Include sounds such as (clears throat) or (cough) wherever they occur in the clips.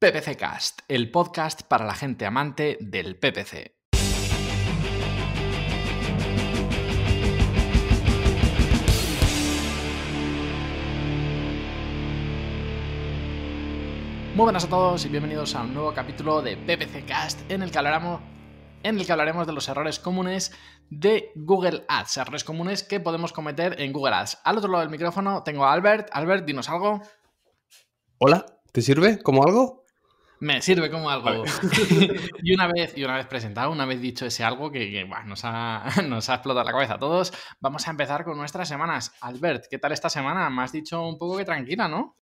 PPC Cast, el podcast para la gente amante del PPC. Muy buenas a todos y bienvenidos a un nuevo capítulo de PPC Cast en el que hablaremos en el que hablaremos de los errores comunes de Google Ads, errores comunes que podemos cometer en Google Ads. Al otro lado del micrófono tengo a Albert. Albert, dinos algo. Hola, ¿te sirve como algo? me sirve como algo. (laughs) y una vez, y una vez presentado, una vez dicho ese algo que, (laughs) nos, ha, explotado la cabeza a todos, vamos a empezar con nuestras semanas. Albert, ¿qué tal esta semana? Me has dicho un poco que tranquila, ¿no?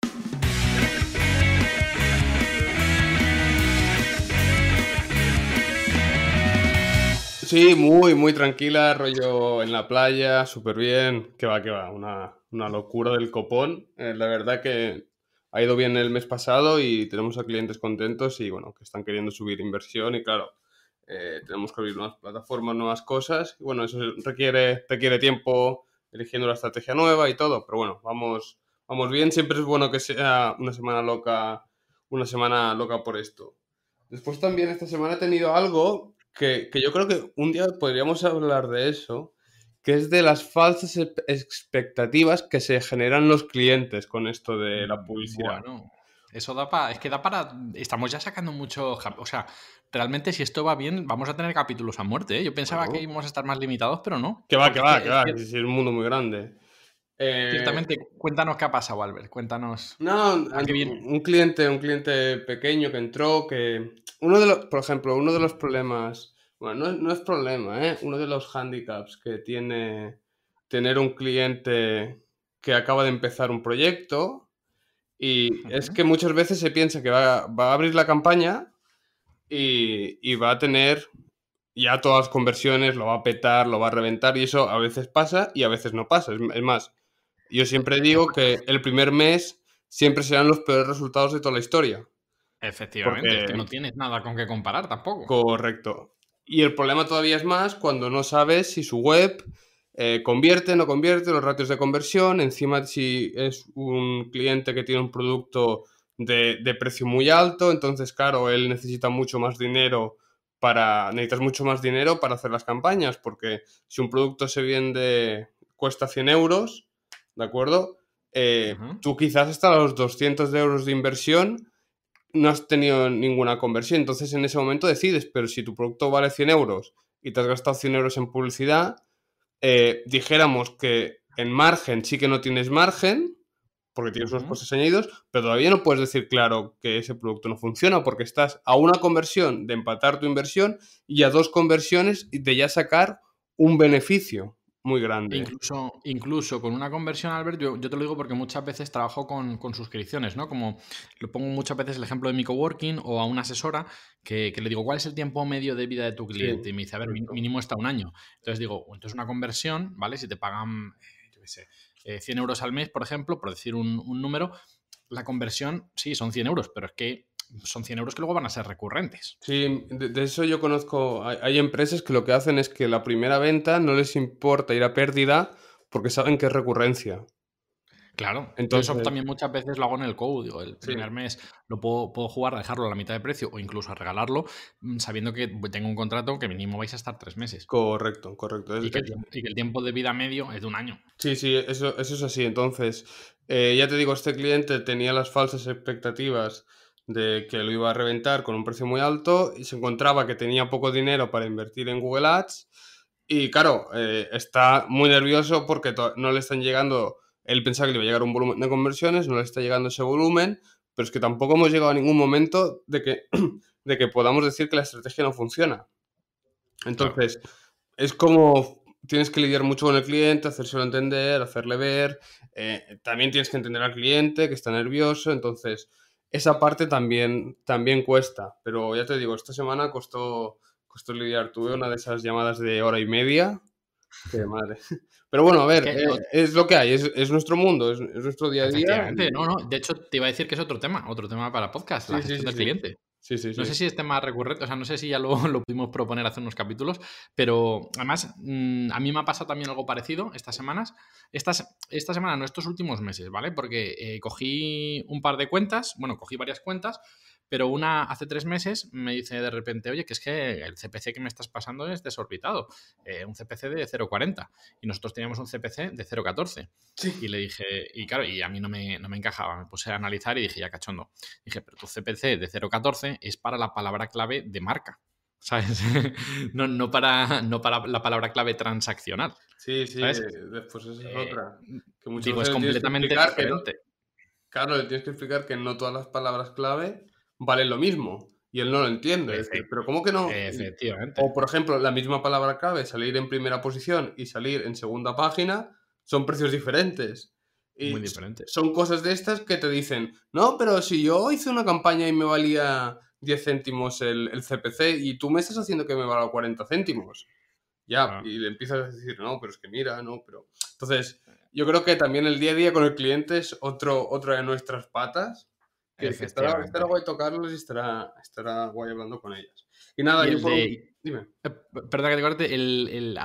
Sí, muy, muy tranquila, rollo en la playa, súper bien. Que va, que va, una, locura del copón. Eh, la verdad que ha ido bien el mes pasado y tenemos a clientes contentos y bueno, que están queriendo subir inversión y claro, eh, tenemos que abrir nuevas plataformas, nuevas cosas y bueno, eso requiere, requiere tiempo eligiendo la estrategia nueva y todo, pero bueno, vamos, vamos bien, siempre es bueno que sea una semana loca, una semana loca por esto. Después también esta semana he tenido algo que yo creo que un día podríamos hablar de eso, que es de las falsas expectativas que se generan los clientes con esto de mm, la publicidad. Bueno, eso da para. Es que da para. Estamos ya sacando mucho. O sea, realmente, si esto va bien, vamos a tener capítulos a muerte. ¿eh? Yo pensaba que íbamos a estar más limitados, pero no. Que va, que va, que va. Es, un mundo muy grande. Eh, Ciertamente, cuéntanos qué ha pasado, Albert. Cuéntanos. No, un cliente, un cliente pequeño que entró, que. Uno de los, por ejemplo, uno de los problemas bueno, no, es problema, ¿eh? Uno de los handicaps que tiene tener un cliente que acaba de empezar un proyecto y es que muchas veces se piensa que va, a abrir la campaña y, va a tener ya todas las conversiones, lo va a petar, lo va a reventar y eso a veces pasa y a veces no pasa. Es, más, yo siempre digo que el primer mes siempre serán los peores resultados de toda la historia. Efectivamente, es que no tienes nada con qué comparar tampoco. Correcto. Y el problema todavía es más cuando no sabes si su web eh, convierte, no convierte, los ratios de conversión, encima si es un cliente que tiene un producto de, de precio muy alto, entonces claro, él necesita mucho más dinero para, mucho más dinero para hacer las campañas, porque si un producto se vende, cuesta 100 euros, ¿de acuerdo? Eh, tú quizás hasta los 200 euros de inversión no has tenido ninguna conversión. Entonces en ese momento decides, pero si tu producto vale 100 euros y te has gastado 100 euros en publicidad, eh, dijéramos que en margen sí que no tienes margen, porque tienes unos costes añadidos, pero todavía no puedes decir claro que ese producto no funciona porque estás a una conversión de empatar tu inversión y a dos conversiones de ya sacar un beneficio muy grande. ¿eh? Incluso, incluso con una conversión, Albert, yo, te lo digo porque muchas veces trabajo con, suscripciones, ¿no? Como lo pongo muchas veces el ejemplo de mi coworking o a una asesora que, le digo, ¿cuál es el tiempo medio de vida de tu cliente? y me dice, a ver, mínimo está un año. Entonces digo, entonces una conversión, ¿vale? Si te pagan, eh, yo qué sé, 100 eh, euros al mes, por ejemplo, por decir un, un número, la conversión, sí, son 100 euros, pero es que son 100 euros que luego van a ser recurrentes. Sí, de, eso yo conozco, hay, empresas que lo que hacen es que la primera venta no les importa ir a pérdida porque saben que es recurrencia. Claro, entonces también muchas veces lo hago en el código. El primer mes lo puedo, jugar, a dejarlo a la mitad de precio o incluso a regalarlo, mm, sabiendo que tengo un contrato que mínimo vais a estar tres meses. Correcto, correcto. Y que, el, tiempo de vida medio es de un año. Sí, sí, eso, es así. Entonces, eh, ya te digo, este cliente tenía las falsas expectativas de que lo iba a reventar con un precio muy alto y se encontraba que tenía poco dinero para invertir en Google Ads y claro, eh, está muy nervioso porque no le están llegando, el pensaba que le iba a llegar un volumen de conversiones, no le está llegando ese volumen, pero es que tampoco hemos llegado a ningún momento de que, (clears throat) de que podamos decir que la estrategia no funciona. Entonces, es como tienes que lidiar mucho con el cliente, hacérselo entender, hacerle ver, eh, también tienes que entender al cliente que está nervioso, entonces esa parte también, también cuesta, pero ya te digo, esta semana costó, costó lidiar. Tuve una de esas llamadas de hora y media. Qué madre. (laughs) Pero bueno, a ver, eh, eh, es, lo que hay, es, es nuestro mundo, es, nuestro día a día. No, no, de hecho, te iba a decir que es otro tema, otro tema para podcast, la cliente no sé si es tema recurrente, o sea, no sé si ya lo, (laughs) pudimos proponer hace unos capítulos, pero además mm, a mí me ha pasado también algo parecido estas semanas. Estas, esta semana, no estos últimos meses, ¿vale? Porque eh, cogí un par de cuentas, bueno, cogí varias cuentas pero una hace tres meses me dice de repente, oye, que es que el CPC que me estás pasando es desorbitado, eh, un CPC de 0,40. Y nosotros teníamos un CPC de 0,14. Y le dije, y claro, y a mí no me, no me encajaba, me puse a analizar y dije, ya cachondo. Dije, pero tu CPC de 0,14 es para la palabra clave de marca. (laughs) ¿sabes? no, para, no para la palabra clave transaccional. Sí, sí, después eh, esa es eh, otra. Que digo, es completamente diferente. claro, le tienes que explicar que no todas las palabras clave vale lo mismo. Y él no lo entiende. pero ¿cómo que no? O, por ejemplo, la misma palabra clave, salir en primera posición y salir en segunda página, son precios diferentes. Son cosas de estas que te dicen, no, pero si yo hice una campaña y me valía 10 céntimos el, CPC y tú me estás haciendo que me valga 40 céntimos. Ya, y le empiezas a decir, no, pero es que mira, no, pero... Entonces, yo creo que también el día a día con el cliente es otro, otra de nuestras patas que, estará, estará, guay tocarlos y estará, guay hablando con ellas. Y nada, yo por Dime. Eh, perdón que te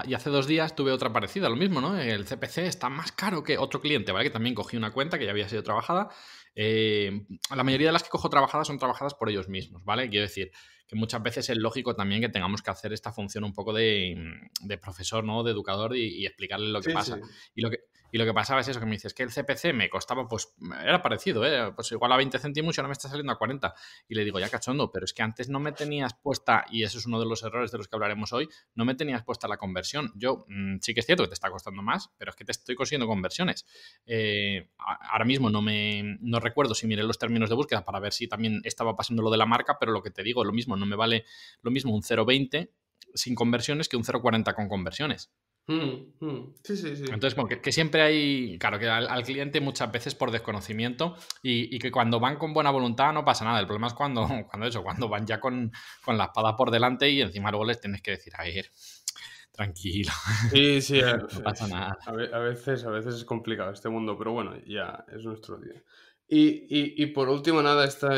y hace dos días tuve otra parecida, lo mismo, ¿no? El CPC está más caro que otro cliente, ¿vale? Que también cogí una cuenta que ya había sido trabajada. Eh, la mayoría de las que cojo trabajadas son trabajadas por ellos mismos, ¿vale? Quiero decir que muchas veces es lógico también que tengamos que hacer esta función un poco de, profesor, ¿no? De educador y, explicarles lo que pasa. Y lo que, y lo que pasaba es eso, que me dices que el CPC me costaba, pues, era parecido, ¿eh? pues igual a 20 céntimos y ahora me está saliendo a 40. Y le digo, ya cachondo, pero es que antes no me tenías puesta, y eso es uno de los errores de los que hablaremos hoy, no me tenías puesta la conversión. Yo mm, sí que es cierto que te está costando más, pero es que te estoy consiguiendo conversiones. Eh, ahora mismo no me no recuerdo si miré los términos de búsqueda para ver si también estaba pasando lo de la marca, pero lo que te digo, lo mismo, no me vale lo mismo un 0,20 sin conversiones que un 0,40 con conversiones. Mm, mm. Entonces, como que, siempre hay, claro, que al, cliente muchas veces por desconocimiento y, que cuando van con buena voluntad no pasa nada. El problema es cuando, (laughs) cuando eso, cuando van ya con, con la espada por delante y encima luego les tienes que decir, a ver, tranquilo. Sí, sí, (laughs) a, pasa nada. A, veces, a veces es complicado este mundo, pero bueno, ya es nuestro día. Y, y, y por último, nada, este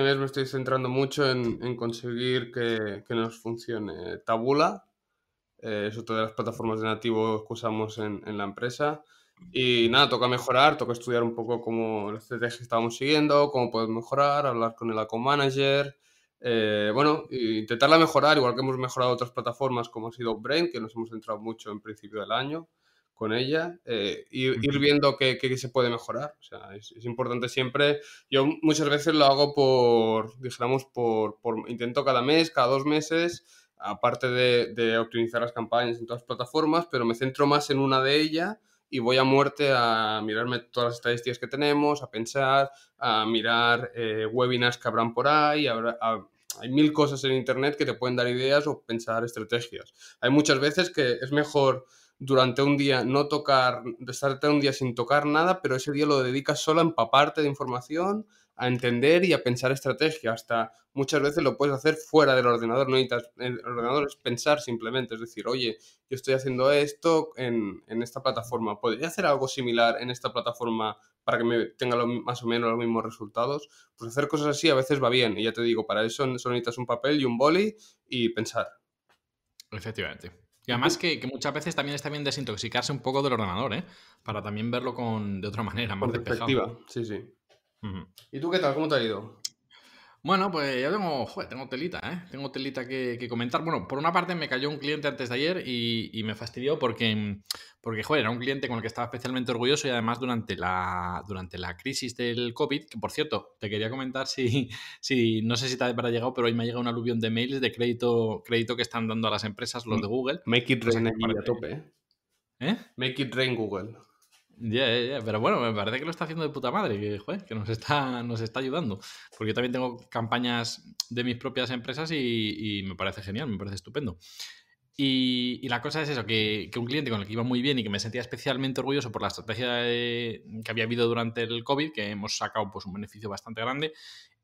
mes me estoy centrando mucho en, en conseguir que, que nos funcione Tabula, eh, es otra de las plataformas de nativo que usamos en, en la empresa. Y nada, toca mejorar, toca estudiar un poco cómo la estrategia que estábamos siguiendo, cómo podemos mejorar, hablar con el account Manager. Eh, bueno, intentarla mejorar, igual que hemos mejorado otras plataformas como ha sido Brain, que nos hemos centrado mucho en principio del año con ella, eh, ir, viendo qué, qué, se puede mejorar. O sea, es, importante siempre. Yo muchas veces lo hago por, dijéramos, por, por intento cada mes, cada dos meses, aparte de, optimizar las campañas en todas las plataformas, pero me centro más en una de ellas y voy a muerte a mirarme todas las estadísticas que tenemos, a pensar, a mirar eh, webinars que habrán por ahí, hay mil cosas en Internet que te pueden dar ideas o pensar estrategias. Hay muchas veces que es mejor durante un día no tocar, estarte un día sin tocar nada, pero ese día lo dedicas solo a empaparte de información, a entender y a pensar estrategia. Hasta muchas veces lo puedes hacer fuera del ordenador, no necesitas, el ordenador es pensar simplemente, es decir, oye, yo estoy haciendo esto en, esta plataforma, ¿podría hacer algo similar en esta plataforma para que me tenga más o menos los mismos resultados? Pues hacer cosas así a veces va bien, y ya te digo, para eso solo necesitas un papel y un boli y pensar. Efectivamente. Y además que, muchas veces también está bien desintoxicarse un poco del ordenador, ¿eh? Para también verlo con, de otra manera, más de despejado. Sí, sí. ¿Y tú qué tal? ¿Cómo te ha ido? Bueno, pues ya tengo, joder, tengo telita, ¿eh? Tengo telita que, comentar. Bueno, por una parte me cayó un cliente antes de ayer y, me fastidió porque, porque, joder, era un cliente con el que estaba especialmente orgulloso y además durante la, durante la crisis del COVID, que por cierto, te quería comentar si, (laughs) si no sé si te habrá llegado, pero hoy me ha llegado un aluvión de mails de crédito, crédito que están dando a las empresas, los mm. de Google. Make it rain a tope, ¿eh? ¿Eh? Make it rain Google. Ya, ya, pero bueno, me parece que lo está haciendo de puta madre, que, que nos está, nos está ayudando. Porque yo también tengo campañas de mis propias empresas y, me parece genial, me parece estupendo. Y, la cosa es eso, que, un cliente con el que iba muy bien y que me sentía especialmente orgulloso por la estrategia que había habido durante el COVID, que hemos sacado pues, un beneficio bastante grande,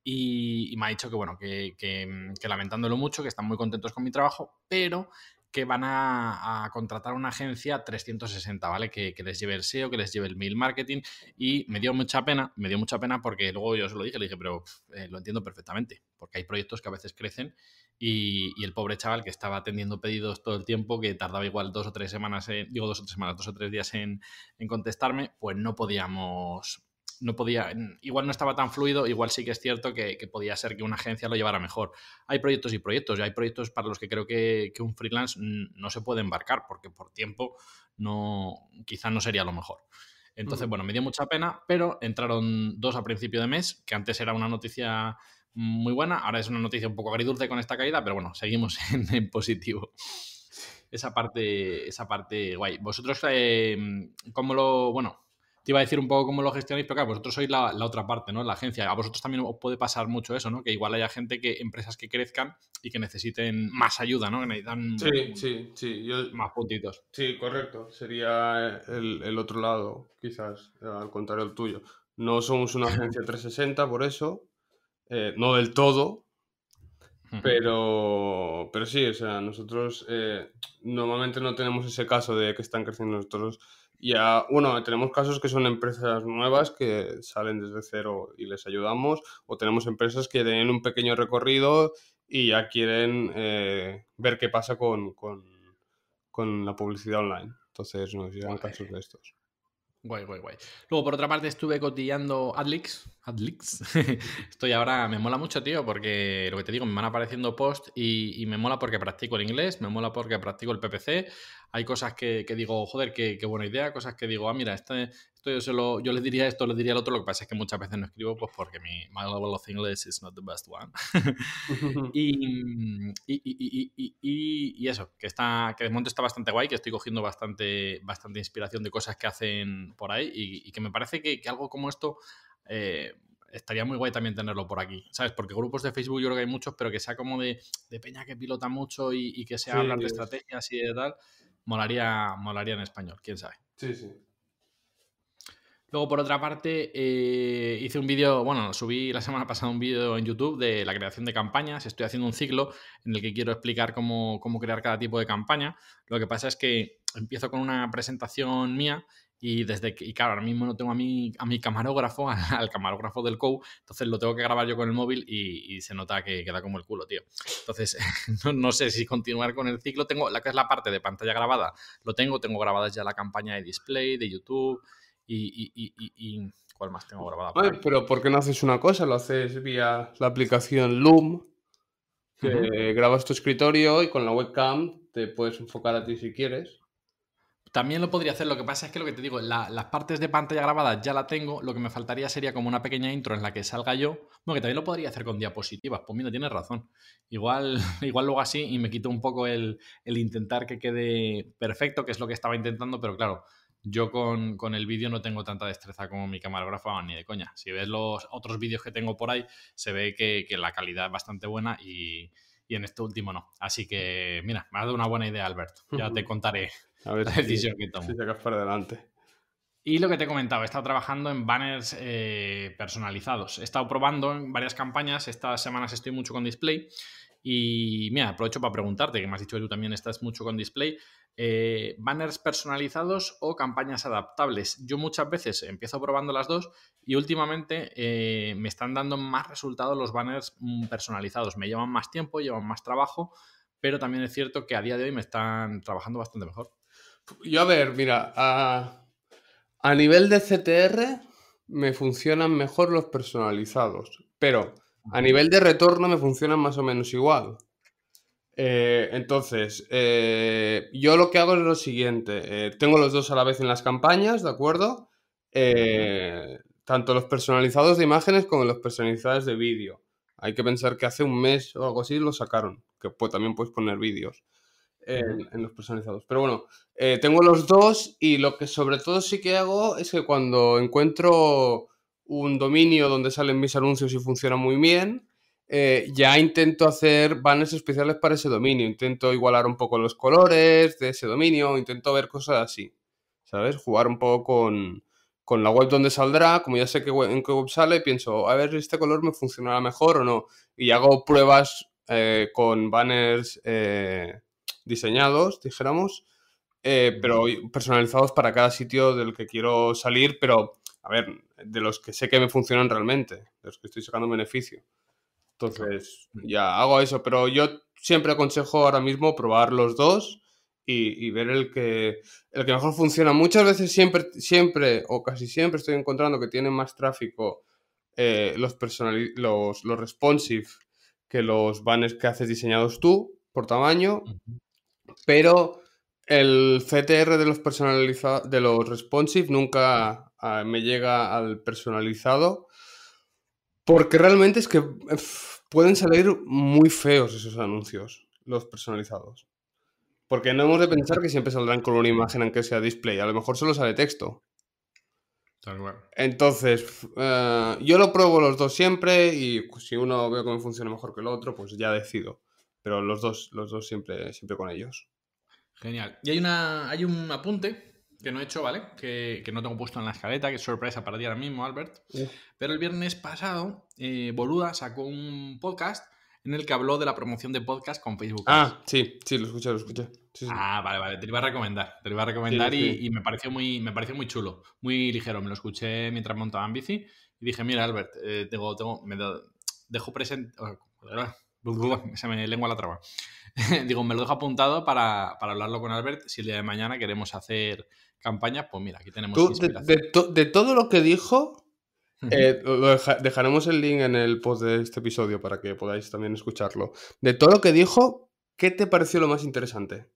y, me ha dicho que, bueno, que, que lamentándolo mucho, que están muy contentos con mi trabajo, pero que van a, a contratar una agencia 360, ¿vale? Que, les lleve el SEO, que les lleve el mail marketing y me dio mucha pena, me dio mucha pena porque luego yo se lo dije, le dije, pero eh, lo entiendo perfectamente, porque hay proyectos que a veces crecen y, el pobre chaval que estaba atendiendo pedidos todo el tiempo, que tardaba igual dos o tres semanas, digo dos o tres semanas, dos o tres días en, en contestarme, pues no podíamos no podía, igual no estaba tan fluido, igual sí que es cierto que, podía ser que una agencia lo llevara mejor. Hay proyectos y proyectos, y hay proyectos para los que creo que, un freelance no se puede embarcar, porque por tiempo no, quizá no sería lo mejor. Entonces, bueno, me dio mucha pena, pero entraron dos a principio de mes, que antes era una noticia muy buena, ahora es una noticia un poco agridulce con esta caída, pero bueno, seguimos (laughs) en, positivo esa parte, esa parte guay. Vosotros, eh, ¿cómo lo, bueno, te iba a decir un poco cómo lo gestionáis, pero claro, vosotros sois la, otra parte, ¿no? La agencia. A vosotros también os puede pasar mucho eso, ¿no? Que igual haya gente que, empresas que crezcan y que necesiten más ayuda, ¿no? Que necesitan sí, sí, sí. más puntitos. Sí, correcto. Sería el, otro lado, quizás, al contrario del tuyo. No somos una agencia 360, (laughs) por eso. Eh, no del todo, pero, pero sí, o sea, nosotros eh, normalmente no tenemos ese caso de que están creciendo nosotros ya bueno, tenemos casos que son empresas nuevas que salen desde cero y les ayudamos, o tenemos empresas que tienen un pequeño recorrido y ya quieren eh, ver qué pasa con, la publicidad online. Entonces nos llegan casos de estos. Guay, guay, guay. Luego, por otra parte, estuve cotillando Adlix. Adlix. (laughs) Estoy ahora, me mola mucho, tío, porque lo que te digo, me van apareciendo posts y, me mola porque practico el inglés, me mola porque practico el PPC. Hay cosas que, digo, joder, qué, qué, buena idea, cosas que digo, ah, mira, este, yo, se yo les diría esto, les diría el otro, lo que pasa es que muchas veces no escribo pues porque mi my level of English is not the best one. (laughs) y, eso, que, está, que de momento está bastante guay, que estoy cogiendo bastante, bastante inspiración de cosas que hacen por ahí y, que me parece que, algo como esto... Eh, estaría muy guay también tenerlo por aquí, ¿sabes? Porque grupos de Facebook yo creo que hay muchos, pero que sea como de, peña que pilota mucho y, que sea hablar de estrategias y de tal, molaría, molaría en español, quién sabe. Sí, sí. Luego, por otra parte, eh, hice un vídeo, bueno, subí la semana pasada un vídeo en YouTube de la creación de campañas. Estoy haciendo un ciclo en el que quiero explicar cómo, crear cada tipo de campaña. Lo que pasa es que empiezo con una presentación mía y desde y claro, ahora mismo no tengo a mi, a mi camarógrafo, (laughs) al, camarógrafo del COU, entonces lo tengo que grabar yo con el móvil y, se nota que queda como el culo, tío. Entonces, (laughs) no, sé si continuar con el ciclo. Tengo la que es la parte de pantalla grabada, lo tengo, tengo grabadas ya la campaña de display, de YouTube, y, ¿Cuál más tengo grabado? pero ¿por qué no haces una cosa? Lo haces vía la aplicación Loom, que grabas tu escritorio y con la webcam te puedes enfocar a ti si quieres. También lo podría hacer, lo que pasa es que lo que te digo, las partes de pantalla grabadas ya la tengo, lo que me faltaría sería como una pequeña intro en la que salga yo, bueno, que también lo podría hacer con diapositivas, pues mira, tienes razón. Igual, (laughs) igual luego así y me quito un poco el intentar que quede perfecto, que es lo que estaba intentando, pero claro, yo con, el vídeo no tengo tanta destreza como mi camarógrafo, ah, ni de coña. Si ves los otros vídeos que tengo por ahí, se ve que, la calidad es bastante buena y, en este último no. Así que, mira, me has dado una buena idea, Alberto. Ya te (laughs) contaré la decisión que tomo. Y lo que te he comentado, he estado trabajando en banners eh, personalizados. He estado probando en varias campañas. Estas semanas estoy mucho con display. Y mira, aprovecho para preguntarte, que me has dicho que tú también estás mucho con display. Eh, banners personalizados o campañas adaptables. Yo muchas veces empiezo probando las dos y últimamente eh, me están dando más resultados los banners mm, personalizados. Me llevan más tiempo, llevan más trabajo, pero también es cierto que a día de hoy me están trabajando bastante mejor. Yo a ver, mira, a nivel de CTR me funcionan mejor los personalizados, pero a nivel de retorno me funcionan más o menos igual. Eh, entonces, eh, yo lo que hago es lo siguiente, eh, tengo los dos a la vez en las campañas, ¿de acuerdo? tanto los personalizados de imágenes como los personalizados de vídeo. Hay que pensar que hace un mes o algo así lo sacaron, que pues, también puedes poner vídeos en, en, los personalizados. Pero bueno, tengo los dos y lo que sobre todo sí que hago es que cuando encuentro un dominio donde salen mis anuncios y funciona muy bien, eh, ya intento hacer banners especiales para ese dominio. Intento igualar un poco los colores de ese dominio, intento ver cosas así. ¿Sabes? Jugar un poco con, la web donde saldrá, como ya sé que en qué web sale, pienso, a ver, si este color me funcionará mejor o no. Y hago pruebas eh, con banners eh, diseñados, dijéramos, pero personalizados para cada sitio del que quiero salir, pero, a ver, de los que sé que me funcionan realmente, de los que estoy sacando beneficio. Entonces, mm. ya hago eso, pero yo siempre aconsejo ahora mismo probar los dos y, ver el que, el que mejor funciona. Muchas veces siempre, siempre o casi siempre estoy encontrando que tienen más tráfico eh, los, los, los responsive que los banners que haces diseñados tú por tamaño, pero el CTR de los personalizados, de los responsive nunca ah, me llega al personalizado porque realmente es que pueden salir muy feos esos anuncios, los personalizados. Porque no hemos de pensar que siempre saldrán con una imagen que sea display. A lo mejor solo sale texto. Tal cual. Entonces, eh, yo lo pruebo los dos siempre y si uno veo cómo funciona mejor que el otro, pues ya decido. Pero los dos, los dos siempre, siempre con ellos. Genial. Y hay, una, hay un apunte que no he hecho, ¿vale? Que, no tengo puesto en la escaleta, que sorpresa para ti ahora mismo, Albert. Pero el viernes pasado, eh, Boluda sacó un podcast en el que habló de la promoción de podcast con Facebook. Ah, sí, sí, lo escuché, lo escuché. Ah, vale, vale, te lo iba a recomendar, te lo iba a recomendar y, me, pareció muy, me pareció muy chulo, muy ligero. Me lo escuché mientras montaba en bici y dije, mira, Albert, eh, tengo, tengo, me dejo presente... Oh, se me lengua la traba. (laughs) Digo, me lo dejo apuntado para, para, hablarlo con Albert si el día de mañana queremos hacer Campaña, pues mira, aquí tenemos. de, todo lo que dijo, eh, dejaremos el link en el post de este episodio para que podáis también escucharlo. De todo lo que dijo, ¿qué te pareció lo más interesante?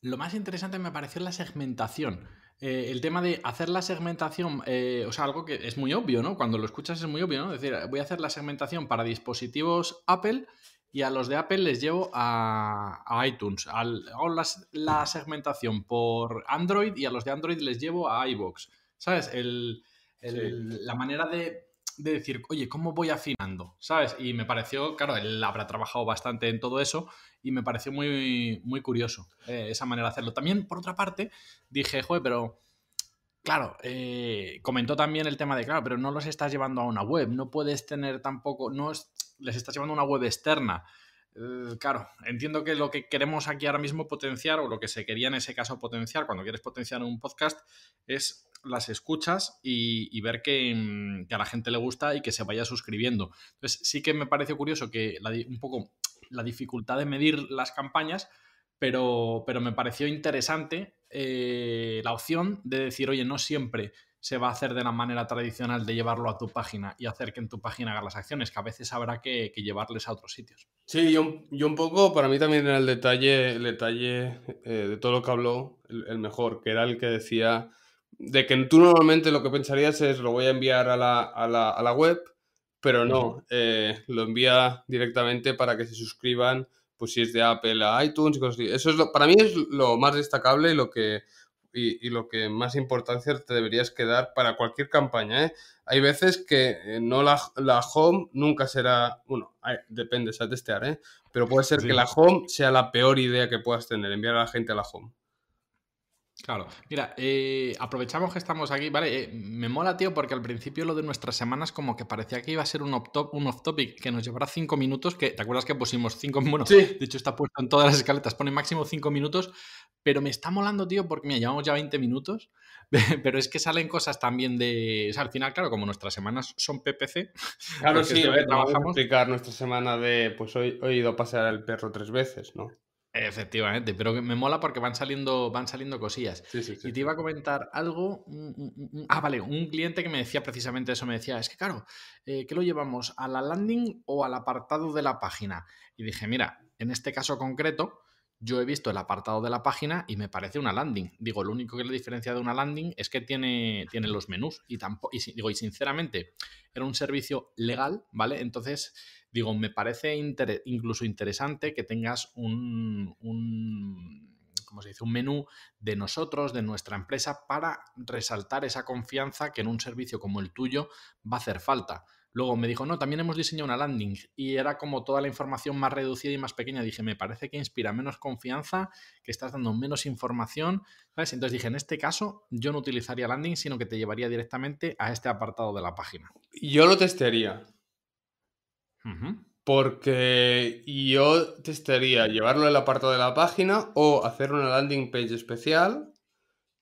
Lo más interesante me pareció la segmentación. Eh, el tema de hacer la segmentación, eh, o sea, algo que es muy obvio, ¿no? Cuando lo escuchas es muy obvio, ¿no? Es decir, voy a hacer la segmentación para dispositivos Apple y a los de Apple les llevo a, iTunes. hago la segmentación por Android y a los de Android les llevo a iBox. ¿Sabes? La manera de, decir, oye, ¿cómo voy afinando? ¿Sabes? Y me pareció, claro, él habrá trabajado bastante en todo eso y me pareció muy, muy curioso eh, esa manera de hacerlo. También, por otra parte, dije, joder, pero. Claro, eh, comentó también el tema de, claro, pero no los estás llevando a una web, no puedes tener tampoco, no es, les, estás llevando una web externa. Eh, claro, entiendo que lo que queremos aquí ahora mismo potenciar, o lo que se quería en ese caso potenciar cuando quieres potenciar un podcast, es las escuchas y, ver mm, que, a la gente le gusta y que se vaya suscribiendo. Entonces, sí que me parece curioso que un poco la dificultad de medir las campañas, pero, pero me pareció interesante eh, la opción de decir, oye, no siempre se va a hacer de la manera tradicional de llevarlo a tu página y hacer que en tu página hagan las acciones, que a veces habrá que, llevarles a otros sitios. Sí, yo, yo, un poco, para mí también era el detalle, el detalle eh, de todo lo que habló, el, mejor, que era el que decía de que tú normalmente lo que pensarías es lo voy a enviar a la, web, pero no, eh, lo envía directamente para que se suscriban, pues si es de Apple a iTunes y cosas así. Eso es lo, para mí es lo más destacable y lo que y, lo que más importancia te deberías quedar para cualquier campaña. ¿eh? Hay veces que eh, no la, la home nunca será, bueno, hay, depende, a testear, ¿eh? pero puede ser que la home sea la peor idea que puedas tener, enviar a la gente a la home. Claro, mira, eh, aprovechamos que estamos aquí, ¿vale? Eh, me mola, tío, porque al principio lo de nuestras semanas como que parecía que iba a ser un off-topic que nos llevara cinco minutos, que te acuerdas que pusimos cinco, (laughs) bueno, de hecho está puesto en todas las escaletas, pone máximo cinco minutos, pero me está molando, tío, porque mira, llevamos ya 20 minutos, (laughs) pero es que salen cosas también de, o al final, claro, como nuestras semanas son PPC. Claro, sí, a trabajamos. Vamos a explicar nuestra semana de, pues hoy he ido a pasear al perro tres veces, ¿no? Efectivamente, pero me mola porque van saliendo, van saliendo cosillas. Y te iba a comentar algo. Mm, mm, mm, ah, vale, un cliente que me decía precisamente eso, me decía, es que claro, eh, ¿qué lo llevamos? ¿A la landing o al apartado de la página? Y dije, mira, en este caso concreto, yo he visto el apartado de la página y me parece una landing. Digo, lo único que le diferencia de una landing es que tiene, tiene los menús y y, digo, y sinceramente, era un servicio legal, ¿vale? Entonces, digo, me parece incluso interesante que tengas un como se dice, un menú de nosotros, de nuestra empresa, para resaltar esa confianza que en un servicio como el tuyo va a hacer falta. Luego me dijo, no, también hemos diseñado una landing y era como toda la información más reducida y más pequeña. Dije, me parece que inspira menos confianza, que estás dando menos información, Entonces dije, en este caso yo no utilizaría landing, sino que te llevaría directamente a este apartado de la página. Yo lo testearía. Porque yo testearía llevarlo al apartado de la página o hacer una landing page especial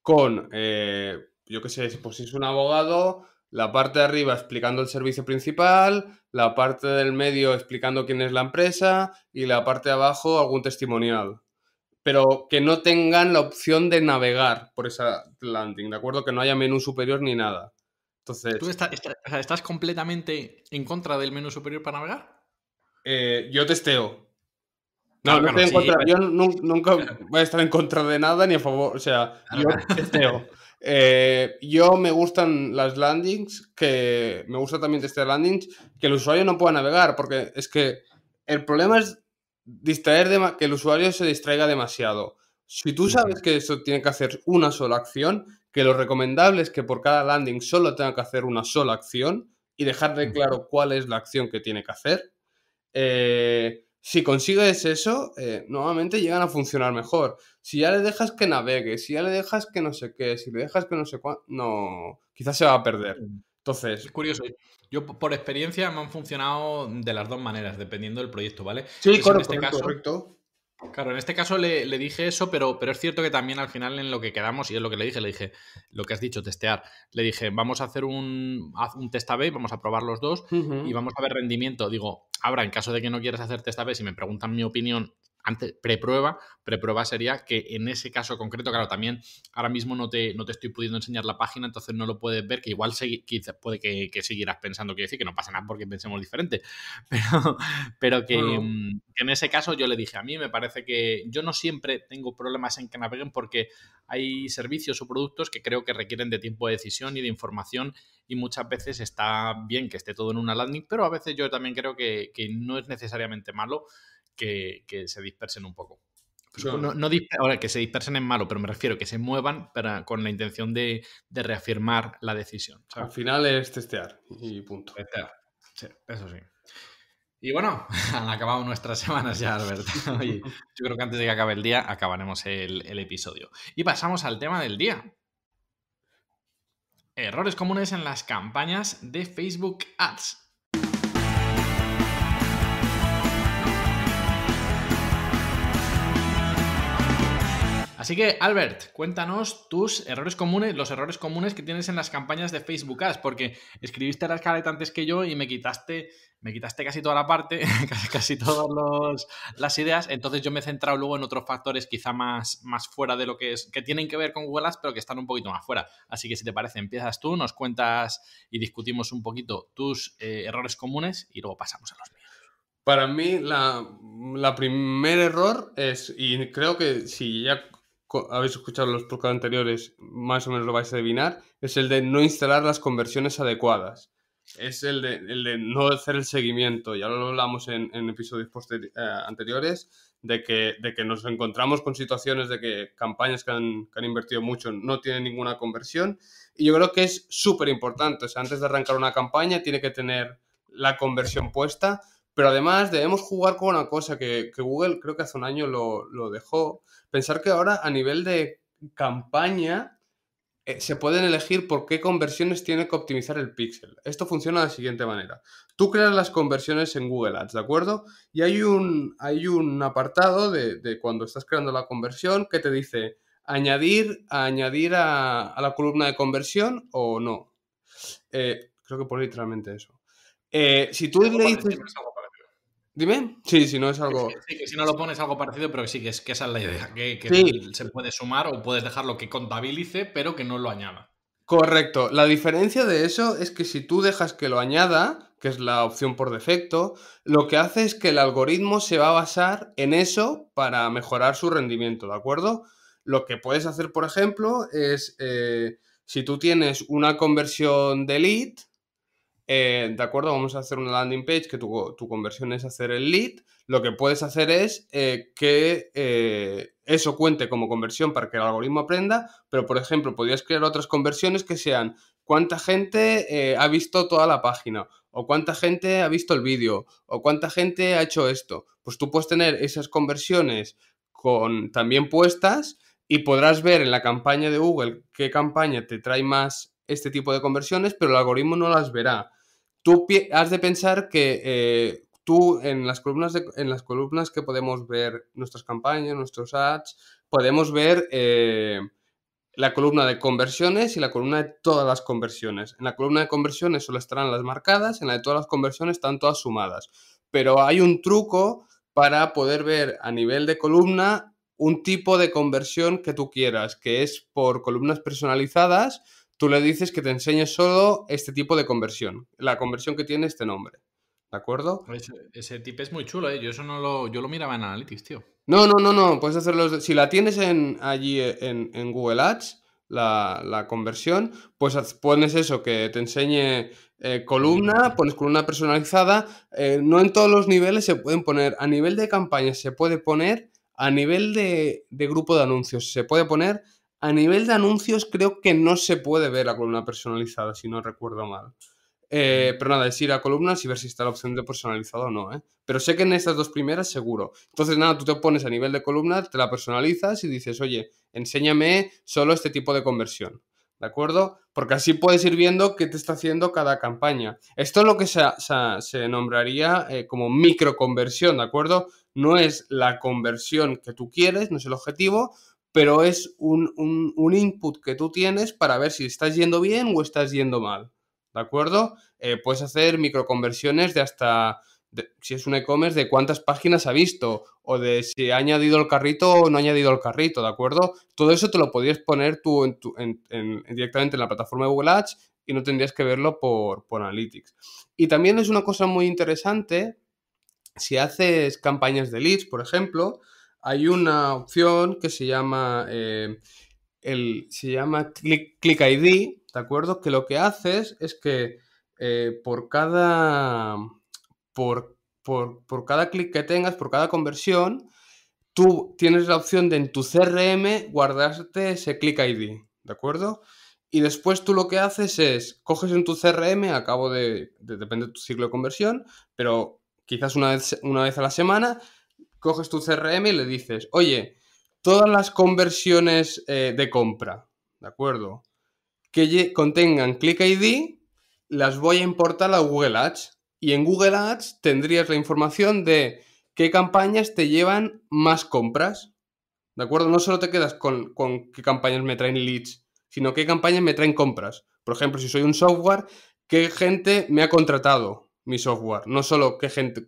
con, eh, yo qué sé, pues si es un abogado, la parte de arriba explicando el servicio principal, la parte del medio explicando quién es la empresa y la parte de abajo algún testimonial. Pero que no tengan la opción de navegar por esa landing, ¿de acuerdo? Que no haya menú superior ni nada. Entonces. ¿Tú estás completamente en contra del menú superior para navegar? Eh, yo testeo. No, ah, no estoy en Yo nunca, voy a estar en contra de nada ni a favor. O sea, yo testeo. (laughs) Eh, yo me gustan las landings, que me gusta también este landing que el usuario no pueda navegar, porque es que el problema es distraer de, que el usuario se distraiga demasiado. Si tú sabes que eso tiene que hacer una sola acción, que lo recomendable es que por cada landing solo tenga que hacer una sola acción y dejarle claro cuál es la acción que tiene que hacer. Eh, si consigues eso, eh, nuevamente llegan a funcionar mejor. Si ya le dejas que navegue, si ya le dejas que no sé qué, si le dejas que no sé cuánto, no, quizás se va a perder. Entonces. Es curioso. ¿eh? Yo, por experiencia, me han funcionado de las dos maneras, dependiendo del proyecto, ¿vale? Sí, pues en este caso, correcto. Claro, en este caso le, dije eso, pero, pero es cierto que también al final en lo que quedamos, y es lo que le dije, le dije, lo que has dicho, testear. Le dije, vamos a hacer un, un test A-B, vamos a probar los dos y vamos a ver rendimiento. Digo, ahora, en caso de que no quieras hacer test A-B, si me preguntan mi opinión, antes, preprueba, preprueba sería que en ese caso concreto, claro, también ahora mismo no te, no te estoy pudiendo enseñar la página, entonces no lo puedes ver, que igual se, quizás puede que, que, pensando, que decir que no pasa nada porque pensemos diferente, (laughs) pero, mm, que, en ese caso yo le dije, a mí me parece que yo no siempre tengo problemas en que naveguen porque hay servicios o productos que creo que requieren de tiempo de decisión y de información y muchas veces está bien que esté todo en una landing, pero a veces yo también creo que, que no es necesariamente malo que, se dispersen un poco. Pues no, no, ahora, que se dispersen es malo, pero me refiero que se muevan con la intención de, reafirmar la decisión. Al final es testear y punto. Testear. eso sí. Y bueno, (laughs) han acabado nuestras semanas ya, Albert. (laughs) yo creo que antes de que acabe el día acabaremos el episodio. Y pasamos al tema del día. Errores comunes en las campañas de Facebook Ads. Así que, Albert, cuéntanos tus errores comunes, los errores comunes que tienes en las campañas de Facebook Ads, porque escribiste la escaleta antes que yo y me quitaste, me quitaste casi toda la parte, (laughs) casi, todas las ideas. Entonces yo me he centrado luego en otros factores quizá más, más fuera de lo que es, que tienen que ver con Google Ads, pero que están un poquito más fuera. Así que si te parece, empiezas tú, nos cuentas y discutimos un poquito tus eh, errores comunes y luego pasamos a los míos. Para mí, la, la primer error es, y creo que si ya habéis escuchado los trucos anteriores, más o menos lo vais a adivinar, es el de no instalar las conversiones adecuadas. Es el de, no hacer el seguimiento. Ya lo hablamos en, episodios eh, anteriores, de que, de que, nos encontramos con situaciones de que campañas que han, invertido mucho no tienen ninguna conversión. Y yo creo que es súper importante. antes de arrancar una campaña tiene que tener la conversión puesta pero además debemos jugar con una cosa que, Google creo que hace un año lo, dejó. Pensar que ahora a nivel de campaña eh, se pueden elegir por qué conversiones tiene que optimizar el píxel. Esto funciona de la siguiente manera. Tú creas las conversiones en Google Ads, ¿de acuerdo? Y hay un, hay un apartado de, cuando estás creando la conversión que te dice añadir, añadir a, la columna de conversión o no. Eh, creo que por literalmente eso. Eh, si tú le dices... Dime. Sí, si no es algo. Sí, que si no lo pones algo parecido, pero sí, que, es, que esa es la idea. Que, se puede sumar o puedes dejarlo que contabilice, pero que no lo añada. Correcto. La diferencia de eso es que si tú dejas que lo añada, que es la opción por defecto, lo que hace es que el algoritmo se va a basar en eso para mejorar su rendimiento, ¿de acuerdo? Lo que puedes hacer, por ejemplo, es eh, si tú tienes una conversión de lead, eh, de acuerdo, vamos a hacer una landing page que tu, tu, conversión es hacer el lead. Lo que puedes hacer es eh, que eh, eso cuente como conversión para que el algoritmo aprenda, pero por ejemplo, podrías crear otras conversiones que sean cuánta gente ha visto toda la página, o cuánta gente ha visto el vídeo, o cuánta gente ha hecho esto. Pues tú puedes tener esas conversiones con, también puestas y podrás ver en la campaña de Google qué campaña te trae más este tipo de conversiones, pero el algoritmo no las verá. Tú has de pensar que eh, tú en las, columnas en las columnas que podemos ver nuestras campañas, nuestros ads, podemos ver eh, la columna de conversiones y la columna de todas las conversiones. En la columna de conversiones solo estarán las marcadas, en la de todas las conversiones están todas sumadas. Pero hay un truco para poder ver a nivel de columna un tipo de conversión que tú quieras, que es por columnas personalizadas tú le dices que te enseñe solo este tipo de conversión, la conversión que tiene este nombre. ¿De acuerdo? Pues, eh, ese, tip es muy chulo, ¿eh? Yo eso no lo, yo lo miraba en Analytics, tío. No, no, no, no. Puedes hacerlo. Si la tienes en, allí eh, en, Google Ads, la, conversión, pues pones eso, que te enseñe eh, columna, pones columna personalizada. no en todos los niveles se pueden poner. A nivel de campaña se puede poner. A nivel de grupo de anuncios se puede poner a nivel de anuncios, creo que no se puede ver la columna personalizada, si no recuerdo mal. Eh, mm. pero nada, es ir a columnas y ver si está la opción de personalizado o no, ¿eh? Pero sé que en estas dos primeras seguro. Entonces, nada, tú te pones a nivel de columna, te la personalizas y dices, oye, enséñame solo este tipo de conversión. ¿De acuerdo? Porque así puedes ir viendo qué te está haciendo cada campaña. Esto es lo que se, nombraría como eh, como microconversión, ¿de acuerdo? No es la conversión que tú quieres, no es el objetivo, pero es un, input que tú tienes para ver si estás yendo bien o estás yendo mal. ¿De acuerdo? Eh, puedes hacer microconversiones de hasta, si es un e-commerce, de cuántas páginas ha visto o de si ha añadido el carrito o no ha añadido el carrito, ¿de acuerdo? Todo eso te lo podías poner tú en directamente en la plataforma de Google Ads y no tendrías que verlo por, por Analytics. Y también es una cosa muy interesante, si haces campañas de leads, por ejemplo, hay una opción que se llama, eh, el, se llama click, ID, ¿de acuerdo? Que lo que haces es que eh, por cada... Por, por, cada clic que tengas, por cada conversión, tú tienes la opción de en tu CRM guardarte ese click ID, ¿de acuerdo? Y después tú lo que haces es, coges en tu CRM, a cabo de, depende de tu ciclo de conversión, pero quizás una vez, una vez a la semana, coges tu CRM y le dices, oye, todas las conversiones eh, de compra, ¿de acuerdo? Que contengan Click ID, las voy a importar a Google Ads. Y en Google Ads tendrías la información de qué campañas te llevan más compras. ¿De acuerdo? No solo te quedas con, qué campañas me traen leads, sino qué campañas me traen compras. Por ejemplo, si soy un software, qué gente me ha contratado mi software, no solo qué gente,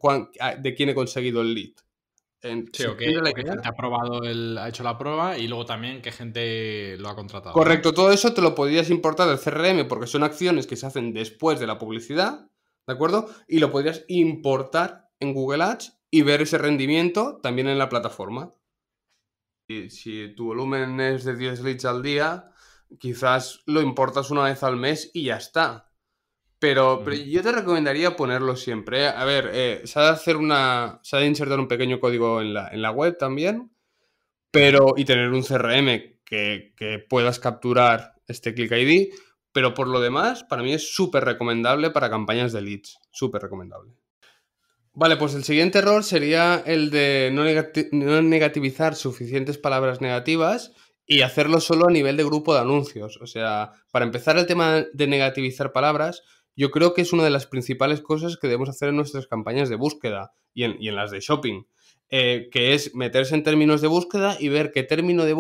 de quién he conseguido el lead sí, gente ha, ha hecho la prueba y luego también qué gente lo ha contratado. Correcto, todo eso te lo podrías importar del CRM porque son acciones que se hacen después de la publicidad, ¿de acuerdo? Y lo podrías importar en Google Ads y ver ese rendimiento también en la plataforma. Y si tu volumen es de 10 leads al día, quizás lo importas una vez al mes y ya está. Pero, yo te recomendaría ponerlo siempre. ¿eh? A ver, eh, se ha de hacer una. Se de insertar un pequeño código en la, web también. Pero. Y tener un CRM que, puedas capturar este click ID. Pero por lo demás, para mí es súper recomendable para campañas de leads. Súper recomendable. Vale, pues el siguiente error sería el de no negativizar suficientes palabras negativas y hacerlo solo a nivel de grupo de anuncios. O sea, para empezar el tema de negativizar palabras, yo creo que es una de las principales cosas que debemos hacer en nuestras campañas de búsqueda y en, las de shopping, eh, que es meterse en términos de búsqueda y ver qué término de,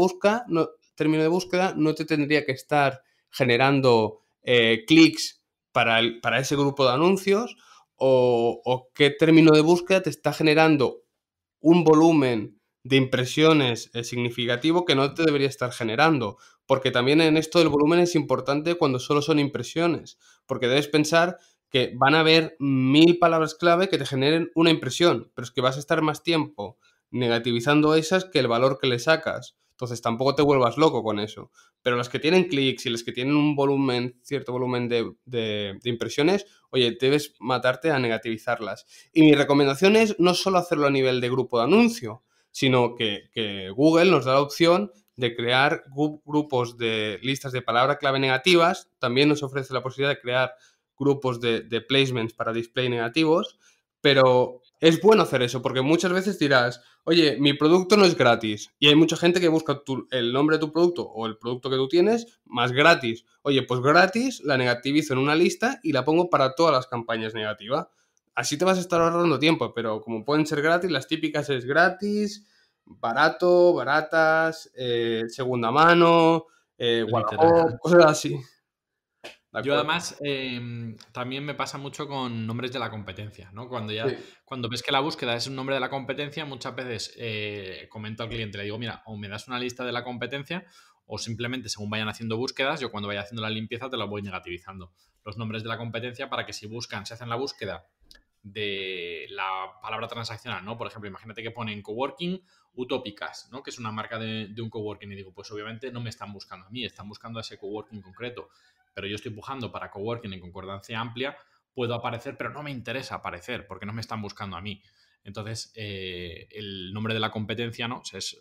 término de búsqueda no te tendría que estar generando eh, clics para, ese grupo de anuncios o, o qué término de búsqueda te está generando un volumen de impresiones eh, significativo que no te debería estar generando, porque también en esto del volumen es importante cuando solo son impresiones, porque debes pensar que van a haber mil palabras clave que te generen una impresión, pero es que vas a estar más tiempo negativizando esas que el valor que le sacas. Entonces tampoco te vuelvas loco con eso. Pero las que tienen clics y las que tienen un volumen, cierto volumen de, de, de, impresiones, oye, debes matarte a negativizarlas. Y mi recomendación es no solo hacerlo a nivel de grupo de anuncio, sino que, Google nos da la opción de crear grupos de listas de palabra clave negativas. También nos ofrece la posibilidad de crear grupos de, placements para display negativos, pero es bueno hacer eso porque muchas veces dirás, oye, mi producto no es gratis y hay mucha gente que busca el nombre de tu producto o el producto que tú tienes más gratis. Oye, pues gratis la negativizo en una lista y la pongo para todas las campañas negativas así te vas a estar ahorrando tiempo, pero como pueden ser gratis, las típicas es gratis, barato, baratas, eh, segunda mano, eh, cosas así. Yo además em, también me pasa mucho con nombres de la competencia, ¿no? Cuando ya, cuando ves que la búsqueda es un nombre de la competencia, muchas veces eh, comento al cliente, le digo, mira, o me das una lista de la competencia, o simplemente según vayan haciendo búsquedas, yo cuando vaya haciendo la limpieza te la voy negativizando. Los nombres de la competencia para que si buscan, se hacen la búsqueda de la palabra transaccional, ¿no? Por ejemplo, imagínate que ponen coworking utópicas, ¿no? Que es una marca de, un coworking y digo, pues obviamente no me están buscando a mí, están buscando a ese coworking concreto, pero yo estoy empujando para coworking en concordancia amplia, puedo aparecer, pero no me interesa aparecer porque no me están buscando a mí. Entonces, eh, el nombre de la competencia, ¿no? es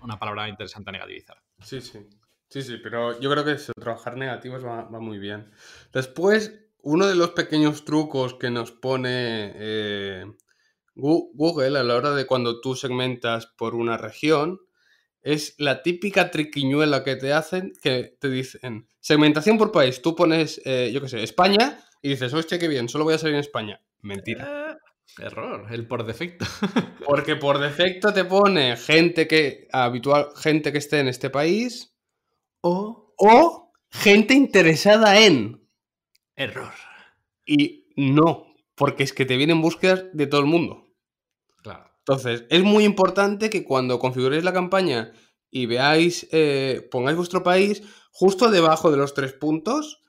una palabra interesante a negativizar. Sí, sí. Sí, sí, pero yo creo que eso, trabajar negativos va muy bien. Después, uno de los pequeños trucos que nos pone eh, Google a la hora de cuando tú segmentas por una región es la típica triquiñuela que te hacen, que te dicen segmentación por país. Tú pones, eh, yo qué sé, España y dices, hostia, qué bien, solo voy a salir en España. Mentira. Eh, error, el por defecto. (laughs) Porque por defecto te pone gente que habitual, gente que esté en este país o, o gente interesada en. Error. Y no, porque es que te vienen búsquedas de todo el mundo. Claro. Entonces, es muy importante que cuando configuréis la campaña y veáis, eh, pongáis vuestro país, justo debajo de los tres puntos,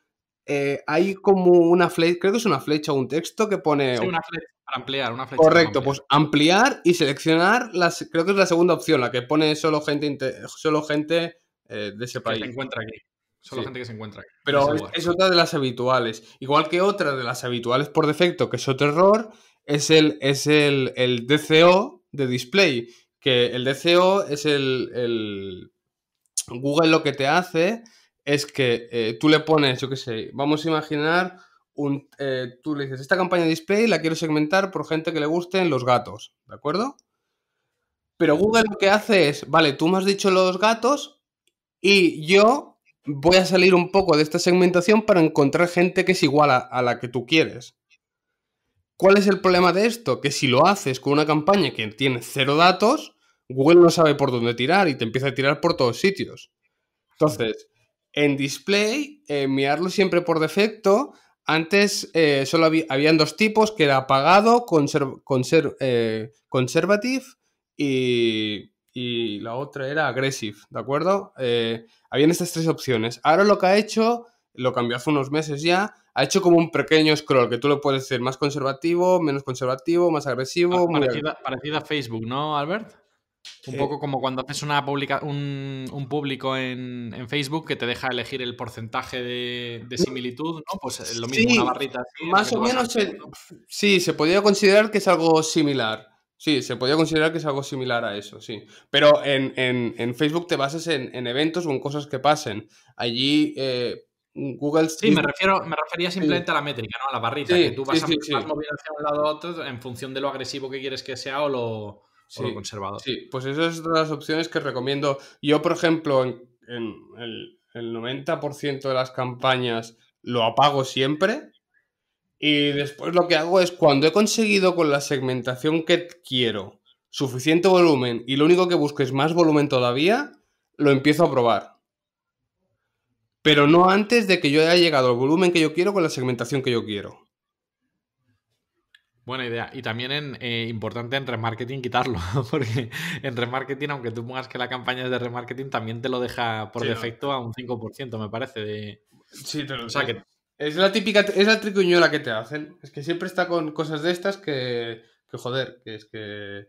eh, hay como una flecha, creo que es una flecha o un texto que pone... una flecha para ampliar, una flecha. Correcto, pues ampliar y seleccionar, las, creo que es la segunda opción, la que pone solo gente, solo gente eh, de ese país. encuentra aquí. Solo gente que se encuentra. Pero es, otra de las habituales. Igual que otra de las habituales por defecto, que es otro error, es el, es el, el DCO de display. Que el DCO es el, Google lo que te hace es que eh, tú le pones, yo qué sé, vamos a imaginar, un, eh, tú le dices, esta campaña de display la quiero segmentar por gente que le gusten los gatos, ¿de acuerdo? Pero Google lo que hace es, vale, tú me has dicho los gatos y yo voy a salir un poco de esta segmentación para encontrar gente que es igual a, la que tú quieres. ¿Cuál es el problema de esto? Que si lo haces con una campaña que tiene cero datos, Google no sabe por dónde tirar y te empieza a tirar por todos sitios. Entonces, en display, eh, mirarlo siempre por defecto. Antes eh, solo había, habían dos tipos, que era apagado, eh, conservative y, y la otra era agresiva, ¿de acuerdo? Eh, habían estas tres opciones. Ahora lo que ha hecho, lo cambió hace unos meses ya, ha hecho como un pequeño scroll, que tú lo puedes hacer más conservativo, menos conservativo, más agresivo. Ah, Parecido parecida, a Facebook, ¿no, Albert? Un eh. poco como cuando haces una publica, un, público en, Facebook que te deja elegir el porcentaje de, similitud, ¿no? Pues eh, lo mismo, una barrita Más o menos, sí, se podría considerar que es algo similar. Sí, se podría considerar que es algo similar a eso, sí. Pero en, Facebook te bases en, eventos o en cosas que pasen. Allí eh, Google... Sí, me, refiero, me refería simplemente a la métrica, ¿no? A la barrita, que tú vas, a, hacia un lado a otro en función de lo agresivo que quieres que sea o lo, conservador. Sí, pues esas son las opciones que recomiendo. Yo, por ejemplo, en, el, el 90% de las campañas lo apago siempre y después lo que hago es cuando he conseguido con la segmentación que quiero suficiente volumen y lo único que busco es más volumen todavía, lo empiezo a probar. Pero no antes de que yo haya llegado al volumen que yo quiero con la segmentación que yo quiero. Buena idea. Y también eh, importante en remarketing quitarlo, (laughs) porque en remarketing, aunque tú pongas que la campaña es de remarketing, también te lo deja por defecto a un 5%, me parece. De... Sí, te lo o es la típica, es la tricuñola que te hacen. Es que siempre está con cosas de estas que, que joder, que es que...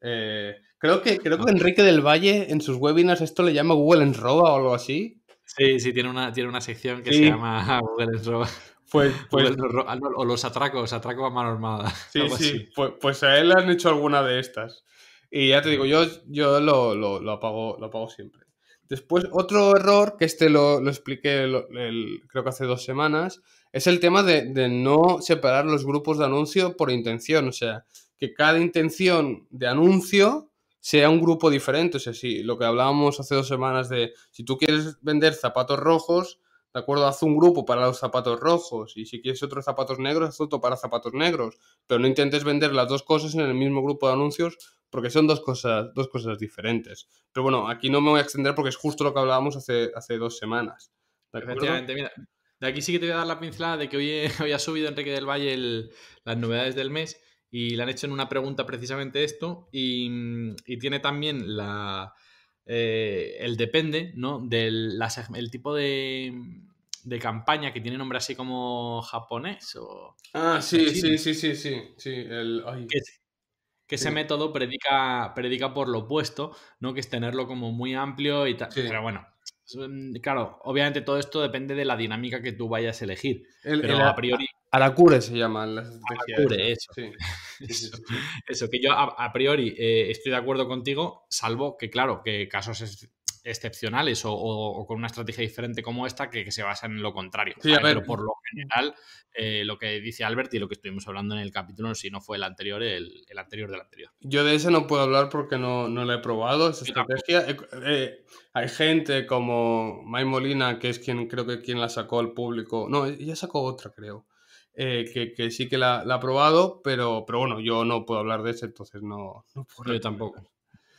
Eh, creo que creo que Enrique del Valle en sus webinars esto le llama Google en roba o algo así. Sí, sí, tiene una, tiene una sección que se llama (laughs) Google en roba. Pues, (laughs) pues o los atracos, atraco a mano armada. (laughs) Sí, sí, pues, pues, a él le han hecho alguna de estas. Y ya te digo, yo, yo lo, lo apago, lo apago siempre. Después, otro error, que este lo, expliqué creo que hace dos semanas, es el tema de, de, no separar los grupos de anuncio por intención. O sea, que cada intención de anuncio sea un grupo diferente. O sea, si lo que hablábamos hace dos semanas de si tú quieres vender zapatos rojos, ¿de acuerdo? Haz un grupo para los zapatos rojos y si quieres otros zapatos negros, haz otro para zapatos negros, pero no intentes vender las dos cosas en el mismo grupo de anuncios porque son dos cosas, dos cosas diferentes. Pero bueno, aquí no me voy a extender porque es justo lo que hablábamos hace, hace dos semanas. ¿de de aquí sí que te voy a dar la pincelada de que hoy, (laughs) había subido Enrique del Valle las novedades del mes y le han hecho en una pregunta precisamente esto y, tiene también la, eh, el depende, ¿no? Del el tipo de, de campaña que tiene nombre así como japonés o... Ah, sí, sí, sí, sí, sí, el... Que, ese método predica, predica por lo opuesto, ¿no? Que es tenerlo como muy amplio y tal. Pero bueno, claro, obviamente todo esto depende de la dinámica que tú vayas a elegir. pero a priori... A la cure se llama. A la cure, eso. (laughs) eso. que yo a, priori eh, estoy de acuerdo contigo, salvo que, claro, que casos excepcionales o, con una estrategia diferente como esta que, se basa en lo contrario. Pero por lo general, eh, lo que dice Albert y lo que estuvimos hablando en el capítulo, si no fue el anterior, el, anterior del anterior. Yo de ese no puedo hablar porque no, no la he probado, esa estrategia. Eh, eh, hay gente como May Molina, que es quien creo que quien la sacó al público. No, ella sacó otra, creo. que, sí que la, ha probado, pero, pero bueno, yo no puedo hablar de ese, entonces no, no puedo. Yo tampoco.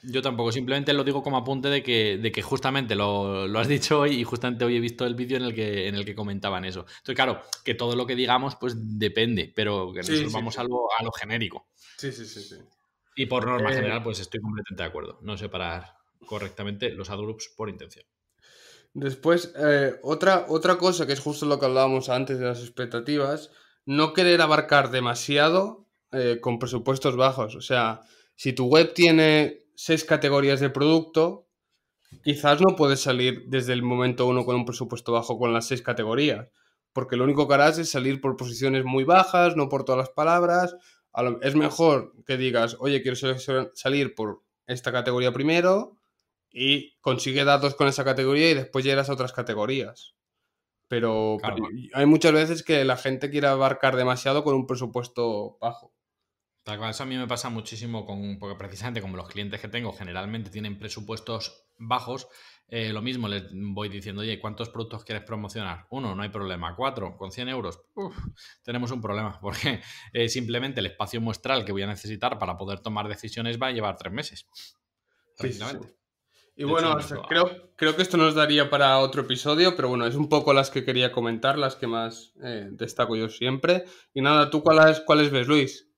Yo tampoco, simplemente lo digo como apunte de que, de que justamente lo, has dicho hoy y justamente hoy he visto el vídeo en el que en el que comentaban eso. Entonces, claro, que todo lo que digamos, pues depende, pero que resolvamos algo vamos A, lo, genérico. Sí, sí, sí, sí. Y por norma eh, general, pues estoy completamente de acuerdo. No separar correctamente los adgroups por intención. Después, eh, otra, otra cosa que es justo lo que hablábamos antes de las expectativas, no querer abarcar demasiado eh, con presupuestos bajos. O sea, si tu web tiene seis categorías de producto, quizás no puedes salir desde el momento uno con un presupuesto bajo con las seis categorías, porque lo único que harás es salir por posiciones muy bajas, no por todas las palabras. es mejor que digas, oye, quiero salir por esta categoría primero y consigue datos con esa categoría y después ya a otras categorías. pero hay muchas veces que la gente quiere abarcar demasiado con un presupuesto bajo. Tal cual, eso a mí me pasa muchísimo con, porque precisamente como los clientes que tengo generalmente tienen presupuestos bajos, eh, lo mismo les voy diciendo, oye, ¿cuántos productos quieres promocionar? Uno, no hay problema. Cuatro, con 100 euros, tenemos un problema, (laughs) porque eh, simplemente el espacio muestral que voy a necesitar para poder tomar decisiones va a llevar tres meses. precisamente Y bueno, creo, creo que esto nos daría para otro episodio, pero bueno, es un poco las que quería comentar, las que más eh, destaco yo siempre. Y nada, ¿tú cuáles, cuáles ves, Luis?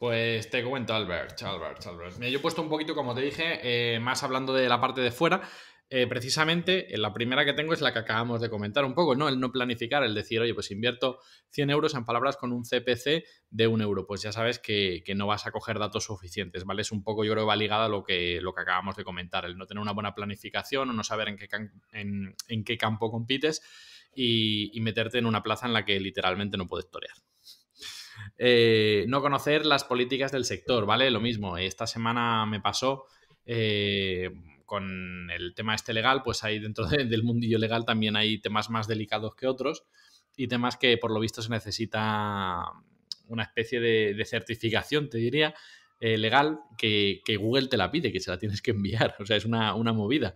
Pues te cuento, Albert, Albert, Albert. yo he puesto un poquito, como te dije, eh, más hablando de la parte de fuera. Eh, precisamente, eh, la primera que tengo es la que acabamos de comentar un poco, ¿no? El no planificar, el decir, oye, pues invierto 100 euros en palabras con un CPC de un euro. Pues ya sabes que, no vas a coger datos suficientes, ¿vale? Es un poco, yo creo, va ligada a lo que, lo que acabamos de comentar, el no tener una buena planificación o no saber en qué, en, qué campo compites y, y meterte en una plaza en la que literalmente no puedes torear. Eh, no conocer las políticas del sector, ¿vale? Lo mismo, esta semana me pasó eh, con el tema este legal, pues ahí dentro del mundillo legal también hay temas más delicados que otros y temas que por lo visto se necesita una especie de, certificación, te diría, eh, legal que, Google te la pide, que se la tienes que enviar. (laughs) O sea, es una, movida.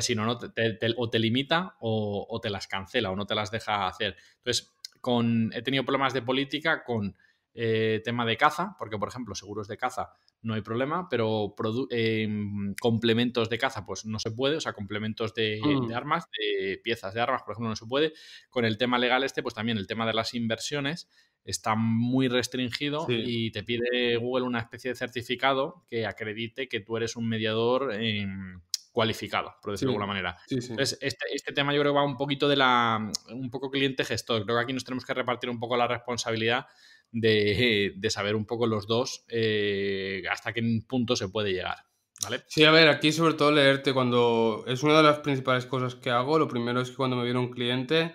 si no, no te, o te limita o, o, te las cancela o no te las deja hacer. Entonces, con, he tenido problemas de política con eh, tema de caza, porque por ejemplo seguros de caza no hay problema, pero eh, complementos de caza pues no se puede, o sea, complementos mm. de, armas, de piezas de armas, por ejemplo, no se puede. Con el tema legal este, pues también el tema de las inversiones está muy restringido y te pide Google una especie de certificado que acredite que tú eres un mediador. en cualificado, por decirlo de alguna manera. Este, este, tema yo creo que va un poquito de la. un poco cliente gestor. Creo que aquí nos tenemos que repartir un poco la responsabilidad de, (laughs) saber un poco los dos eh, hasta qué punto se puede llegar. ¿Vale? Sí, a ver, aquí sobre todo leerte cuando. Es una de las principales cosas que hago. Lo primero es que cuando me viene un cliente,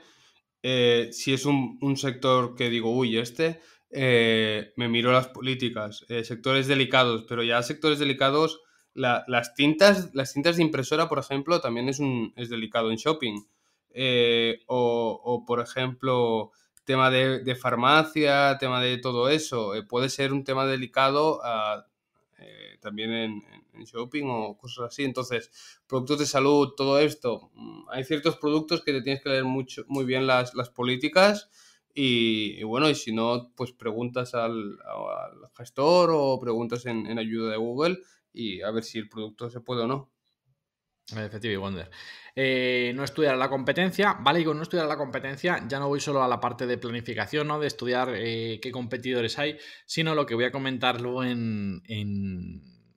eh, si es un, sector que digo, uy, este, eh, me miro las políticas. sectores delicados, pero ya sectores delicados la, las, tintas, las tintas de impresora, por ejemplo, también es, un, es delicado en shopping. Eh, o, por ejemplo, tema de, farmacia, tema de todo eso. Eh, puede ser un tema delicado ah, eh, también en, shopping o cosas así. Entonces, productos de salud, todo esto. Mm, hay ciertos productos que te tienes que leer mucho, muy bien las, políticas. Y, bueno, y si no, pues preguntas al, gestor o preguntas en ayuda de Google y a ver si el producto se puede o no. Efectivo Wonder. Eh, no estudiar la competencia, ¿vale? digo, no estudiar la competencia ya no voy solo a la parte de planificación, ¿no? De estudiar eh, qué competidores hay, sino lo que voy a comentar luego en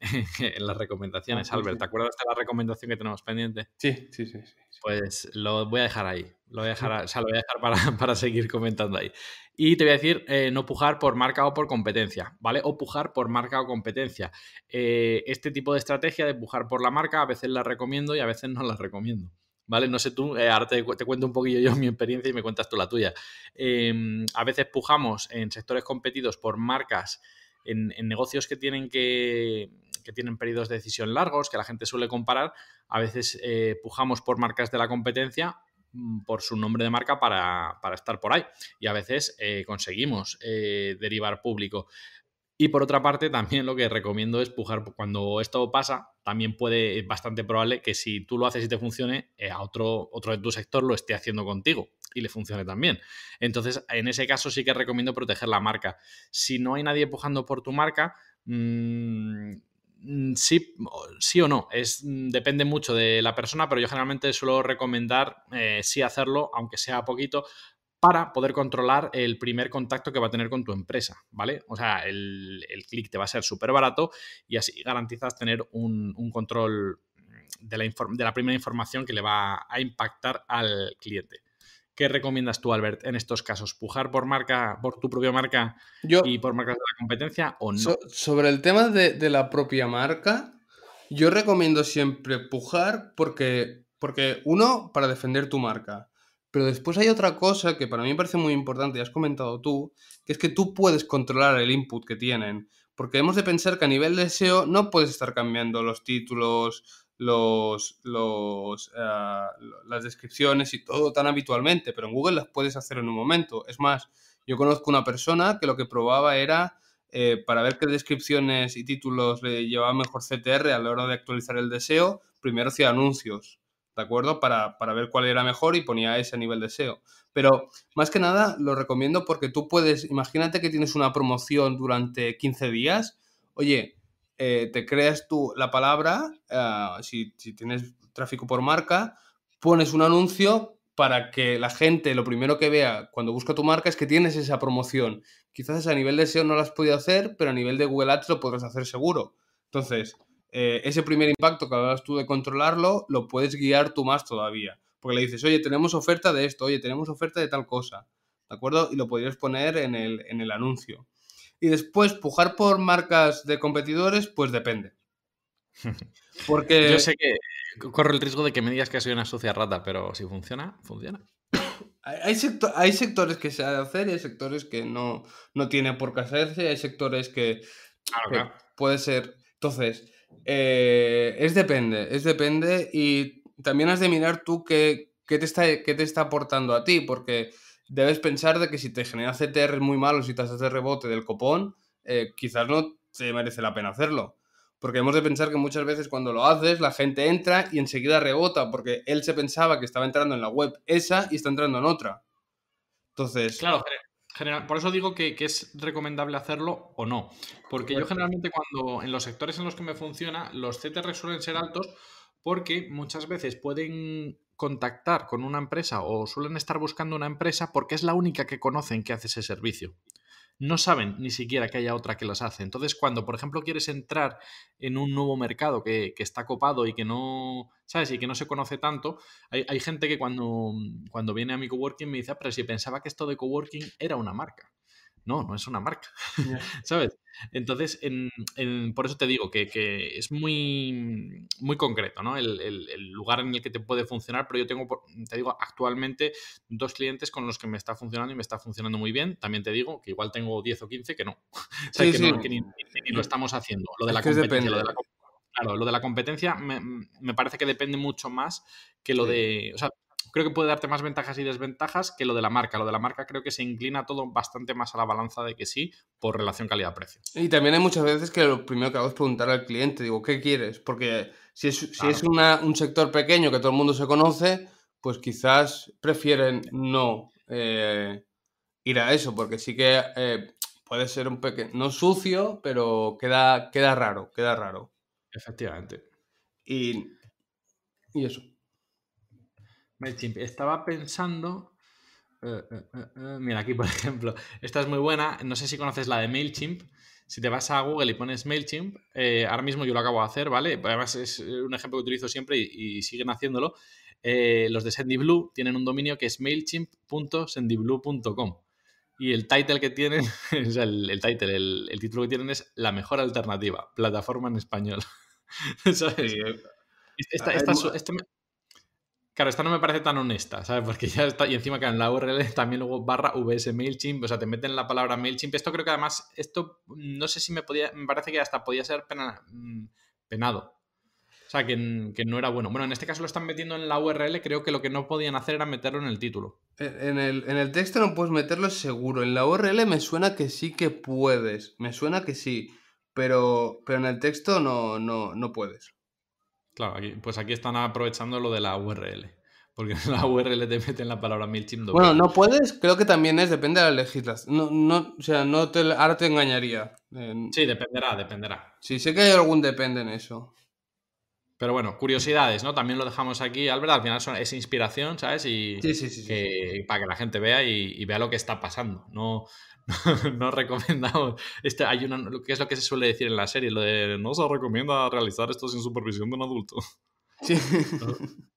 (laughs) en las recomendaciones. Ah, Albert, ¿te acuerdas de la recomendación que tenemos pendiente? Sí, sí, sí. Pues lo voy a dejar ahí. Lo voy a dejar, (laughs) para, seguir comentando ahí. Y te voy a decir eh, no pujar por marca o por competencia, ¿vale? O pujar por marca o competencia. Eh, este tipo de estrategia de pujar por la marca a veces la recomiendo y a veces no la recomiendo. ¿vale? No sé tú, eh, ahora te, cuento un poquillo yo (laughs) mi experiencia y me cuentas tú la tuya. Em, a veces pujamos en sectores competidos por marcas, en negocios que tienen que, que tienen periodos de decisión largos, que la gente suele comparar, a veces eh, pujamos por marcas de la competencia mm, por su nombre de marca para, estar por ahí y a veces eh, conseguimos eh, derivar público. Y por otra parte, también lo que recomiendo es pujar. Cuando esto pasa, también puede, es bastante probable que si tú lo haces y te funcione, a otro, otro de tu sector lo esté haciendo contigo y le funcione también. Entonces, en ese caso sí que recomiendo proteger la marca. Si no hay nadie pujando por tu marca, mm, Mm, sí, sí o no, es, mm, depende mucho de la persona, pero yo generalmente suelo recomendar eh, sí hacerlo, aunque sea poquito, para poder controlar el primer contacto que va a tener con tu empresa, ¿vale? O sea, el, clic te va a ser súper barato y así garantizas tener un, control de de la primera información que le va a impactar al cliente. ¿Qué recomiendas tú, Albert, en estos casos? ¿Pujar por marca, por tu propia marca y por marcas de la competencia o no? sobre el tema de, la propia marca, yo recomiendo siempre pujar porque, porque, uno, para defender tu marca. Pero después hay otra cosa que para mí me parece muy importante, y has comentado tú, que es que tú puedes controlar el input que tienen. Porque hemos de pensar que a nivel de SEO no puedes estar cambiando los títulos, los, eh, las descripciones y todo tan habitualmente, pero en Google las puedes hacer en un momento. Es más, yo conozco una persona que lo que probaba era eh, para ver qué descripciones y títulos le llevaba mejor CTR a la hora de actualizar el deseo, primero hacía anuncios, ¿de acuerdo? Para, para ver cuál era mejor y ponía ese nivel de Pero más que nada lo recomiendo porque tú puedes, imagínate que tienes una promoción durante 15 días, oye, eh, te creas tú la palabra, ah, si, tienes tráfico por marca, pones un anuncio para que la gente lo primero que vea cuando busca tu marca es que tienes esa promoción. Quizás a nivel de SEO no lo has podido hacer, pero a nivel de Google Ads lo podrás hacer seguro. Entonces, eh, ese primer impacto que hablabas tú de controlarlo, lo puedes guiar tú más todavía. Porque le dices, oye, tenemos oferta de esto, oye, tenemos oferta de tal cosa. ¿De acuerdo? Y lo podrías poner en el, en el anuncio y después pujar por marcas de competidores, pues depende. (laughs) Porque... Yo sé que corro el riesgo de que me digas que soy una sucia rata, pero si funciona, funciona. Hay, sectores que se ha de hacer y hay sectores que no, tiene por qué hacerse, hay sectores que, puede ser. Entonces, eh, es depende, es depende y también has de mirar tú qué, te está, qué te está aportando a ti, porque debes pensar de que si te genera CTR muy malos y te hace rebote del copón, eh, quizás no te merece la pena hacerlo. Porque hemos de pensar que muchas veces cuando lo haces, la gente entra y enseguida rebota, porque él se pensaba que estaba entrando en la web esa y está entrando en otra. Entonces. Claro, general, por eso digo que, que, es recomendable hacerlo o no. Porque yo generalmente, cuando en los sectores en los que me funciona, los CTR suelen ser altos porque muchas veces pueden contactar con una empresa o suelen estar buscando una empresa porque es la única que conocen que hace ese servicio. No saben ni siquiera que haya otra que las hace. Entonces, cuando, por ejemplo, quieres entrar en un nuevo mercado que, está copado y que no, ¿sabes? Y que no se conoce tanto, hay, gente que cuando, cuando viene a mi coworking me dice, ah, pero si pensaba que esto de coworking era una marca. No, no es una marca, (laughs) ¿sabes? Entonces, por eso te digo que, es muy, muy concreto, ¿no? El, lugar en el que te puede funcionar, pero yo tengo, te digo, actualmente dos clientes con los que me está funcionando y me está funcionando muy bien. También te digo que igual tengo 10 o 15 que no. (laughs) o sea, que, ni, lo estamos haciendo. Lo de la competencia, lo de la, competencia me, parece que depende mucho más que lo de creo que puede darte más ventajas y desventajas que lo de la marca. Lo de la marca creo que se inclina todo bastante más a la balanza de que sí por relación calidad-precio. Y también hay muchas veces que lo primero que hago es preguntar al cliente, digo, ¿qué quieres? Porque si es, un sector pequeño que todo el mundo se conoce, pues quizás prefieren no eh, ir a eso, porque sí que eh, puede ser un pequeño, no sucio, pero queda, queda raro, queda raro. Efectivamente. Y, y eso. MailChimp. Estaba pensando. Eh, eh, eh, mira, aquí (laughs) por ejemplo, esta es muy buena. No sé si conoces la de MailChimp. Si te vas a Google y pones MailChimp, ahora mismo yo lo acabo de hacer, ¿vale? Además es un ejemplo que utilizo siempre y, siguen haciéndolo. los de blue tienen un dominio que es MailChimp.SendyBlue.com y el title que tienen, (laughs) o sea, el, title, el, título que tienen es La mejor alternativa, plataforma en español. Claro, esta no me parece tan honesta, ¿sabes? Porque ya está, y encima que en la URL también luego barra VS MailChimp, o sea, te meten la palabra MailChimp. Esto creo que además, esto no sé si me podía, me parece que hasta podía ser mm, penado. O sea, que, que, no era bueno. Bueno, en este caso lo están metiendo en la URL, creo que lo que no podían hacer era meterlo en el título. En el, texto no puedes meterlo seguro, en la URL me suena que sí que puedes, me suena que sí, pero, pero en el texto no, no, no puedes. Claro, pues aquí están aprovechando lo de la URL. Porque en la URL te meten la palabra mil Bueno, no puedes, creo que también es, depende de la legislación. No, no, o sea, no te, ahora te engañaría. sí, dependerá, dependerá. Sí, sé que hay algún depende en eso. Pero bueno, curiosidades, ¿no? También lo dejamos aquí, Albert. Al final son, es inspiración, ¿sabes? Y sí, sí, sí, para que la gente vea y, vea lo que está pasando. No, (laughs) no, recomendamos. Este, hay una, ¿Qué es lo que se suele decir en la serie? Lo de no se recomienda realizar esto sin supervisión de un adulto.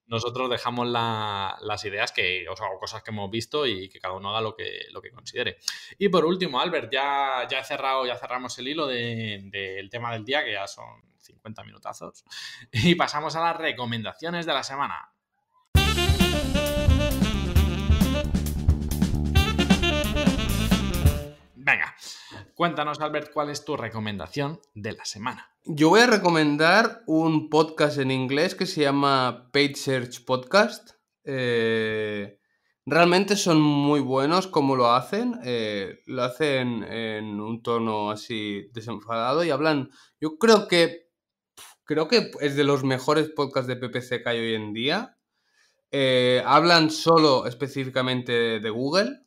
Nosotros dejamos las ideas que, o cosas que hemos visto y que cada uno haga lo que, lo que considere. Y por último, Albert, ya, ya he cerrado, ya cerramos el hilo del tema del día, que ya son 50 minutazos. (laughs) Y pasamos a las recomendaciones de la semana. Venga, cuéntanos, Albert, cuál es tu recomendación de la semana. Yo voy a recomendar un podcast en inglés que se llama Page Search Podcast. Eh, realmente son muy buenos como lo hacen. Eh, lo hacen en un tono así desenfadado y hablan. Yo creo que. Creo que es de los mejores podcasts de PPC que hay hoy en día. Eh, hablan solo específicamente de Google.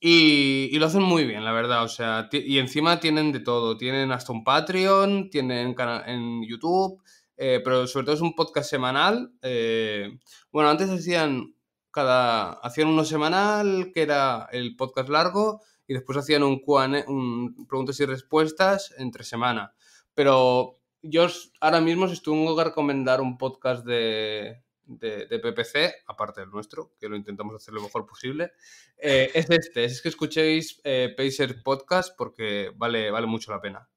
Y, lo hacen muy bien, la verdad. O sea, y encima tienen de todo. Tienen hasta un Patreon, tienen en YouTube, eh, pero sobre todo es un podcast semanal. Eh, bueno, antes hacían cada. hacían uno semanal, que era el podcast largo, y después hacían un, preguntas y respuestas entre semana. Pero yo ahora mismo os tengo a recomendar un podcast de, de, PPC, aparte del nuestro, que lo intentamos hacer lo mejor posible, eh, es este. Es que escuchéis eh, Pacer Podcast porque vale, vale mucho la pena.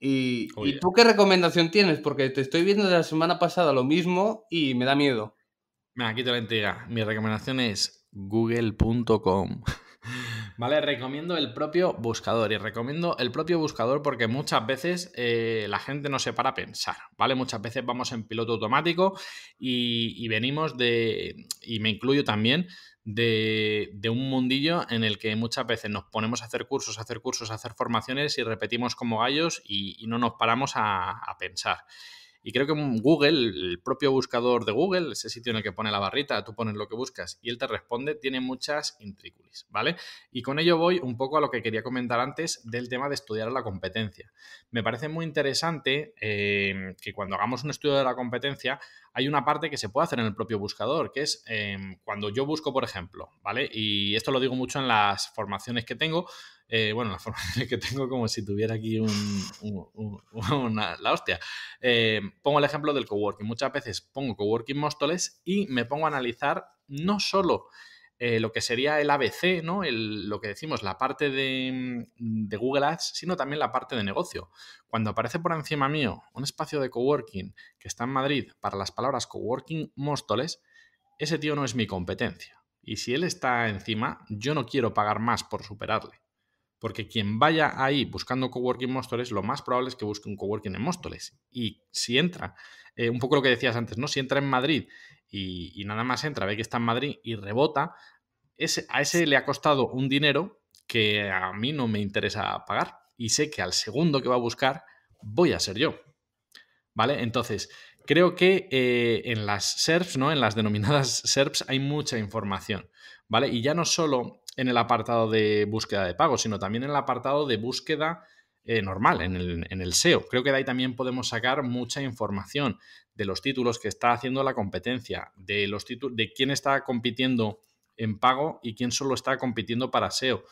Y, oh, ¿Y tú qué recomendación tienes? Porque te estoy viendo de la semana pasada lo mismo y me da miedo. me aquí te la entrega. Mi recomendación es google.com. (laughs) Vale, recomiendo el propio buscador y recomiendo el propio buscador porque muchas veces eh, la gente no se para a pensar, ¿vale? Muchas veces vamos en piloto automático y, venimos de, y me incluyo también, de, de, un mundillo en el que muchas veces nos ponemos a hacer cursos, a hacer cursos, a hacer formaciones y repetimos como gallos y, no nos paramos a, a pensar. Y creo que Google, el propio buscador de Google, ese sitio en el que pone la barrita, tú pones lo que buscas y él te responde, tiene muchas intrículis, ¿vale? Y con ello voy un poco a lo que quería comentar antes del tema de estudiar la competencia. Me parece muy interesante eh, que cuando hagamos un estudio de la competencia, hay una parte que se puede hacer en el propio buscador, que es eh, cuando yo busco, por ejemplo, ¿vale? Y esto lo digo mucho en las formaciones que tengo, eh, bueno, la forma (laughs) que tengo como si tuviera aquí la hostia. Eh, pongo el ejemplo del coworking. Muchas veces pongo coworking Móstoles y me pongo a analizar no solo eh, lo que sería el ABC, ¿no? lo que decimos, la parte de, de, Google Ads, sino también la parte de negocio. Cuando aparece por encima mío un espacio de coworking que está en Madrid para las palabras coworking Móstoles, ese tío no es mi competencia. Y si él está encima, yo no quiero pagar más por superarle. Porque quien vaya ahí buscando coworking Móstoles, lo más probable es que busque un coworking en Móstoles. Y si entra, eh, un poco lo que decías antes, ¿no? Si entra en Madrid y, nada más entra, ve que está en Madrid y rebota, a ese le ha costado un dinero que a mí no me interesa pagar. Y sé que al segundo que va a buscar voy a ser yo. ¿Vale? Entonces, creo que eh, en las SERPs, e ¿no? En las denominadas SERPs e hay mucha información, ¿vale? Y ya no solo en el apartado de búsqueda de pago, sino también en el apartado de búsqueda eh, normal, en el, en el, SEO. Creo que de ahí también podemos sacar mucha información de los títulos que está haciendo la competencia, de, los de quién está compitiendo en pago y quién solo está compitiendo para SEO.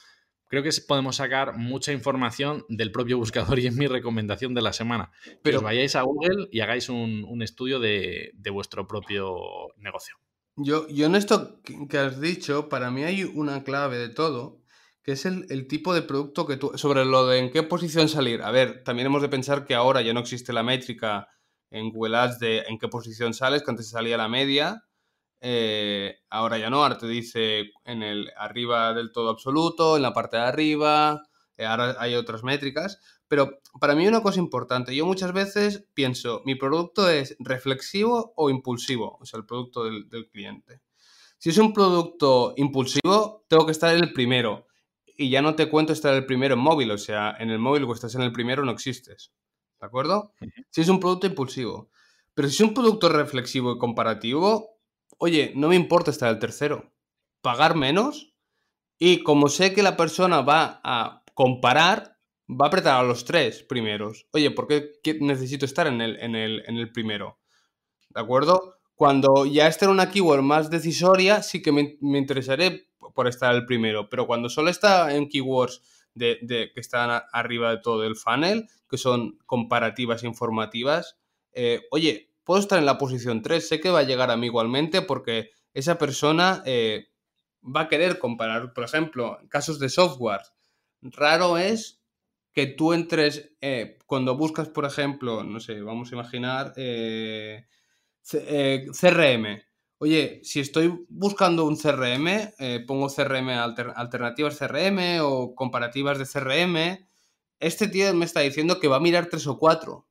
Creo que podemos sacar mucha información del propio buscador y es mi recomendación de la semana. Pero vayáis a Google y hagáis un, estudio de vuestro propio negocio. Yo, yo en esto que has dicho, para mí hay una clave de todo, que es el, tipo de producto que tú... Sobre lo de en qué posición salir. A ver, también hemos de pensar que ahora ya no existe la métrica en Google Ads de en qué posición sales, que antes salía la media. Eh, ahora ya no, ahora te dice en el arriba del todo absoluto, en la parte de arriba, eh, ahora hay otras métricas, pero para mí una cosa importante, yo muchas veces pienso, mi producto es reflexivo o impulsivo, o sea, el producto del, cliente. Si es un producto impulsivo, tengo que estar en el primero. Y ya no te cuento estar en el primero en móvil, o sea, en el móvil o estás en el primero no existes. ¿De acuerdo? Si es un producto impulsivo. Pero si es un producto reflexivo y comparativo, oye, no me importa estar en el tercero. Pagar menos y como sé que la persona va a comparar va a apretar a los tres primeros. Oye, ¿por qué, necesito estar en el, en, el, en el, primero? ¿De acuerdo? Cuando ya esté en una keyword más decisoria, sí que me, interesaré por estar el primero. Pero cuando solo está en keywords de, que están arriba de todo el funnel, que son comparativas e informativas, eh, oye, puedo estar en la posición 3, sé que va a llegar a mí igualmente porque esa persona eh, va a querer comparar, por ejemplo, casos de software raro es que tú entres, eh, cuando buscas, por ejemplo, no sé, vamos a imaginar eh, CRM. Eh, Oye, si estoy buscando un CRM, pongo CRM alternativas CRM o comparativas de CRM, este tío me está diciendo que va a mirar tres o cuatro.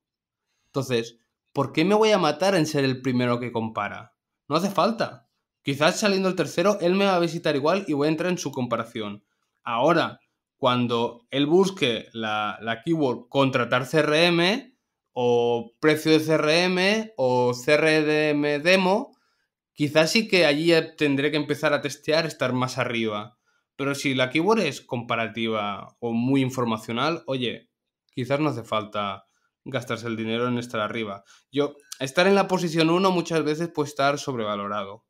Entonces, ¿por qué me voy a matar en ser el primero que compara? No hace falta. Quizás saliendo el tercero, él me va a visitar igual y voy a entrar en su comparación. Ahora, cuando él busque la, la keyword contratar CRM o precio de CRM o CRM demo, quizás sí que allí tendré que empezar a testear, estar más arriba. Pero si la keyword es comparativa o muy informacional, oye, quizás no hace falta gastarse el dinero en estar arriba. Yo, estar en la posición 1 muchas veces puede estar sobrevalorado.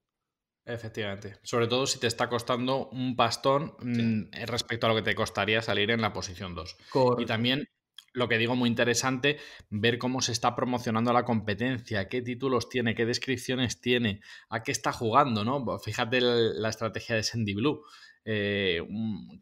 Efectivamente. Sobre todo si te está costando un pastón mm, eh, respecto a lo que te costaría salir en la posición 2. Y también lo que digo muy interesante, ver cómo se está promocionando la competencia, qué títulos tiene, qué descripciones tiene, a qué está jugando, ¿no? Fíjate la estrategia de Sandy Blue. Eh,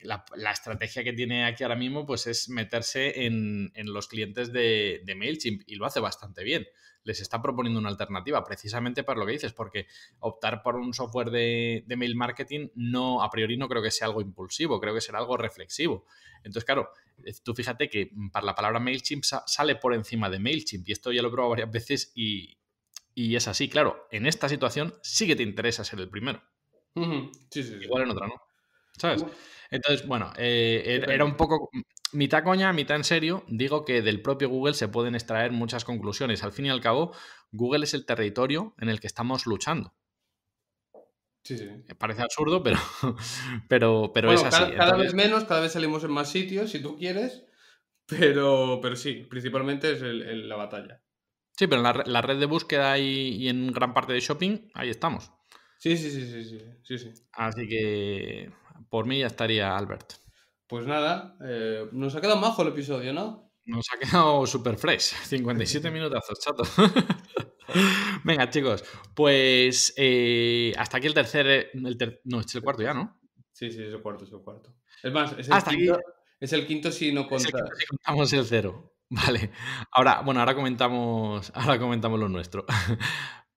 la, estrategia que tiene aquí ahora mismo pues es meterse en, los clientes de, de MailChimp y lo hace bastante bien les está proponiendo una alternativa, precisamente para lo que dices, porque optar por un software de, mail marketing no, a priori no creo que sea algo impulsivo, creo que será algo reflexivo. Entonces, claro, eh, tú fíjate que mm, para la palabra MailChimp sale por encima de MailChimp, y esto ya lo he probado varias veces y, es así, claro, en esta situación sí que te interesa ser el primero. sí, sí. Igual en otra, ¿no? ¿Sabes? Entonces, bueno, eh, era, un poco mm, mitad coña, mitad en serio, digo que del propio Google se pueden extraer muchas conclusiones. Al fin y al cabo, Google es el territorio en el que estamos luchando. Sí, sí. Eh, parece absurdo, (laughs) pero, pero, es así. Cada, vez menos, cada vez salimos en más sitios, si tú quieres, pero, pero sí, principalmente es la batalla. Sí, pero en la, red de búsqueda y, en gran parte de shopping, ahí estamos. sí, sí, sí, sí, sí. Así que por mí ya estaría Albert. Pues nada, eh, nos ha quedado majo el episodio, ¿no? Nos ha quedado super fresh. 57 (laughs) minutazos, chato. (laughs) Venga, chicos, pues eh, hasta aquí el tercer. No, es el cuarto ya, ¿no? Sí, sí, es el cuarto, es el cuarto. Es más, es el, quinto, es el quinto si no Si contamos el cero. (laughs) Vale. Ahora, bueno, ahora comentamos, ahora comentamos lo nuestro.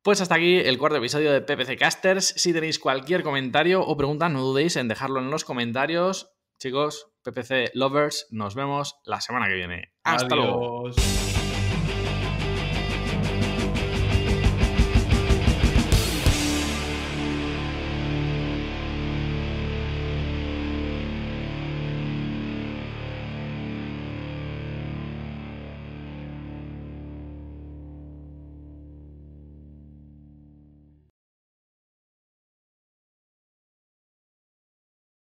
Pues hasta aquí el cuarto episodio de PPC Casters. Si tenéis cualquier comentario o pregunta, no dudéis en dejarlo en los comentarios Chicos, PPC Lovers, nos vemos la semana que viene. Hasta luego.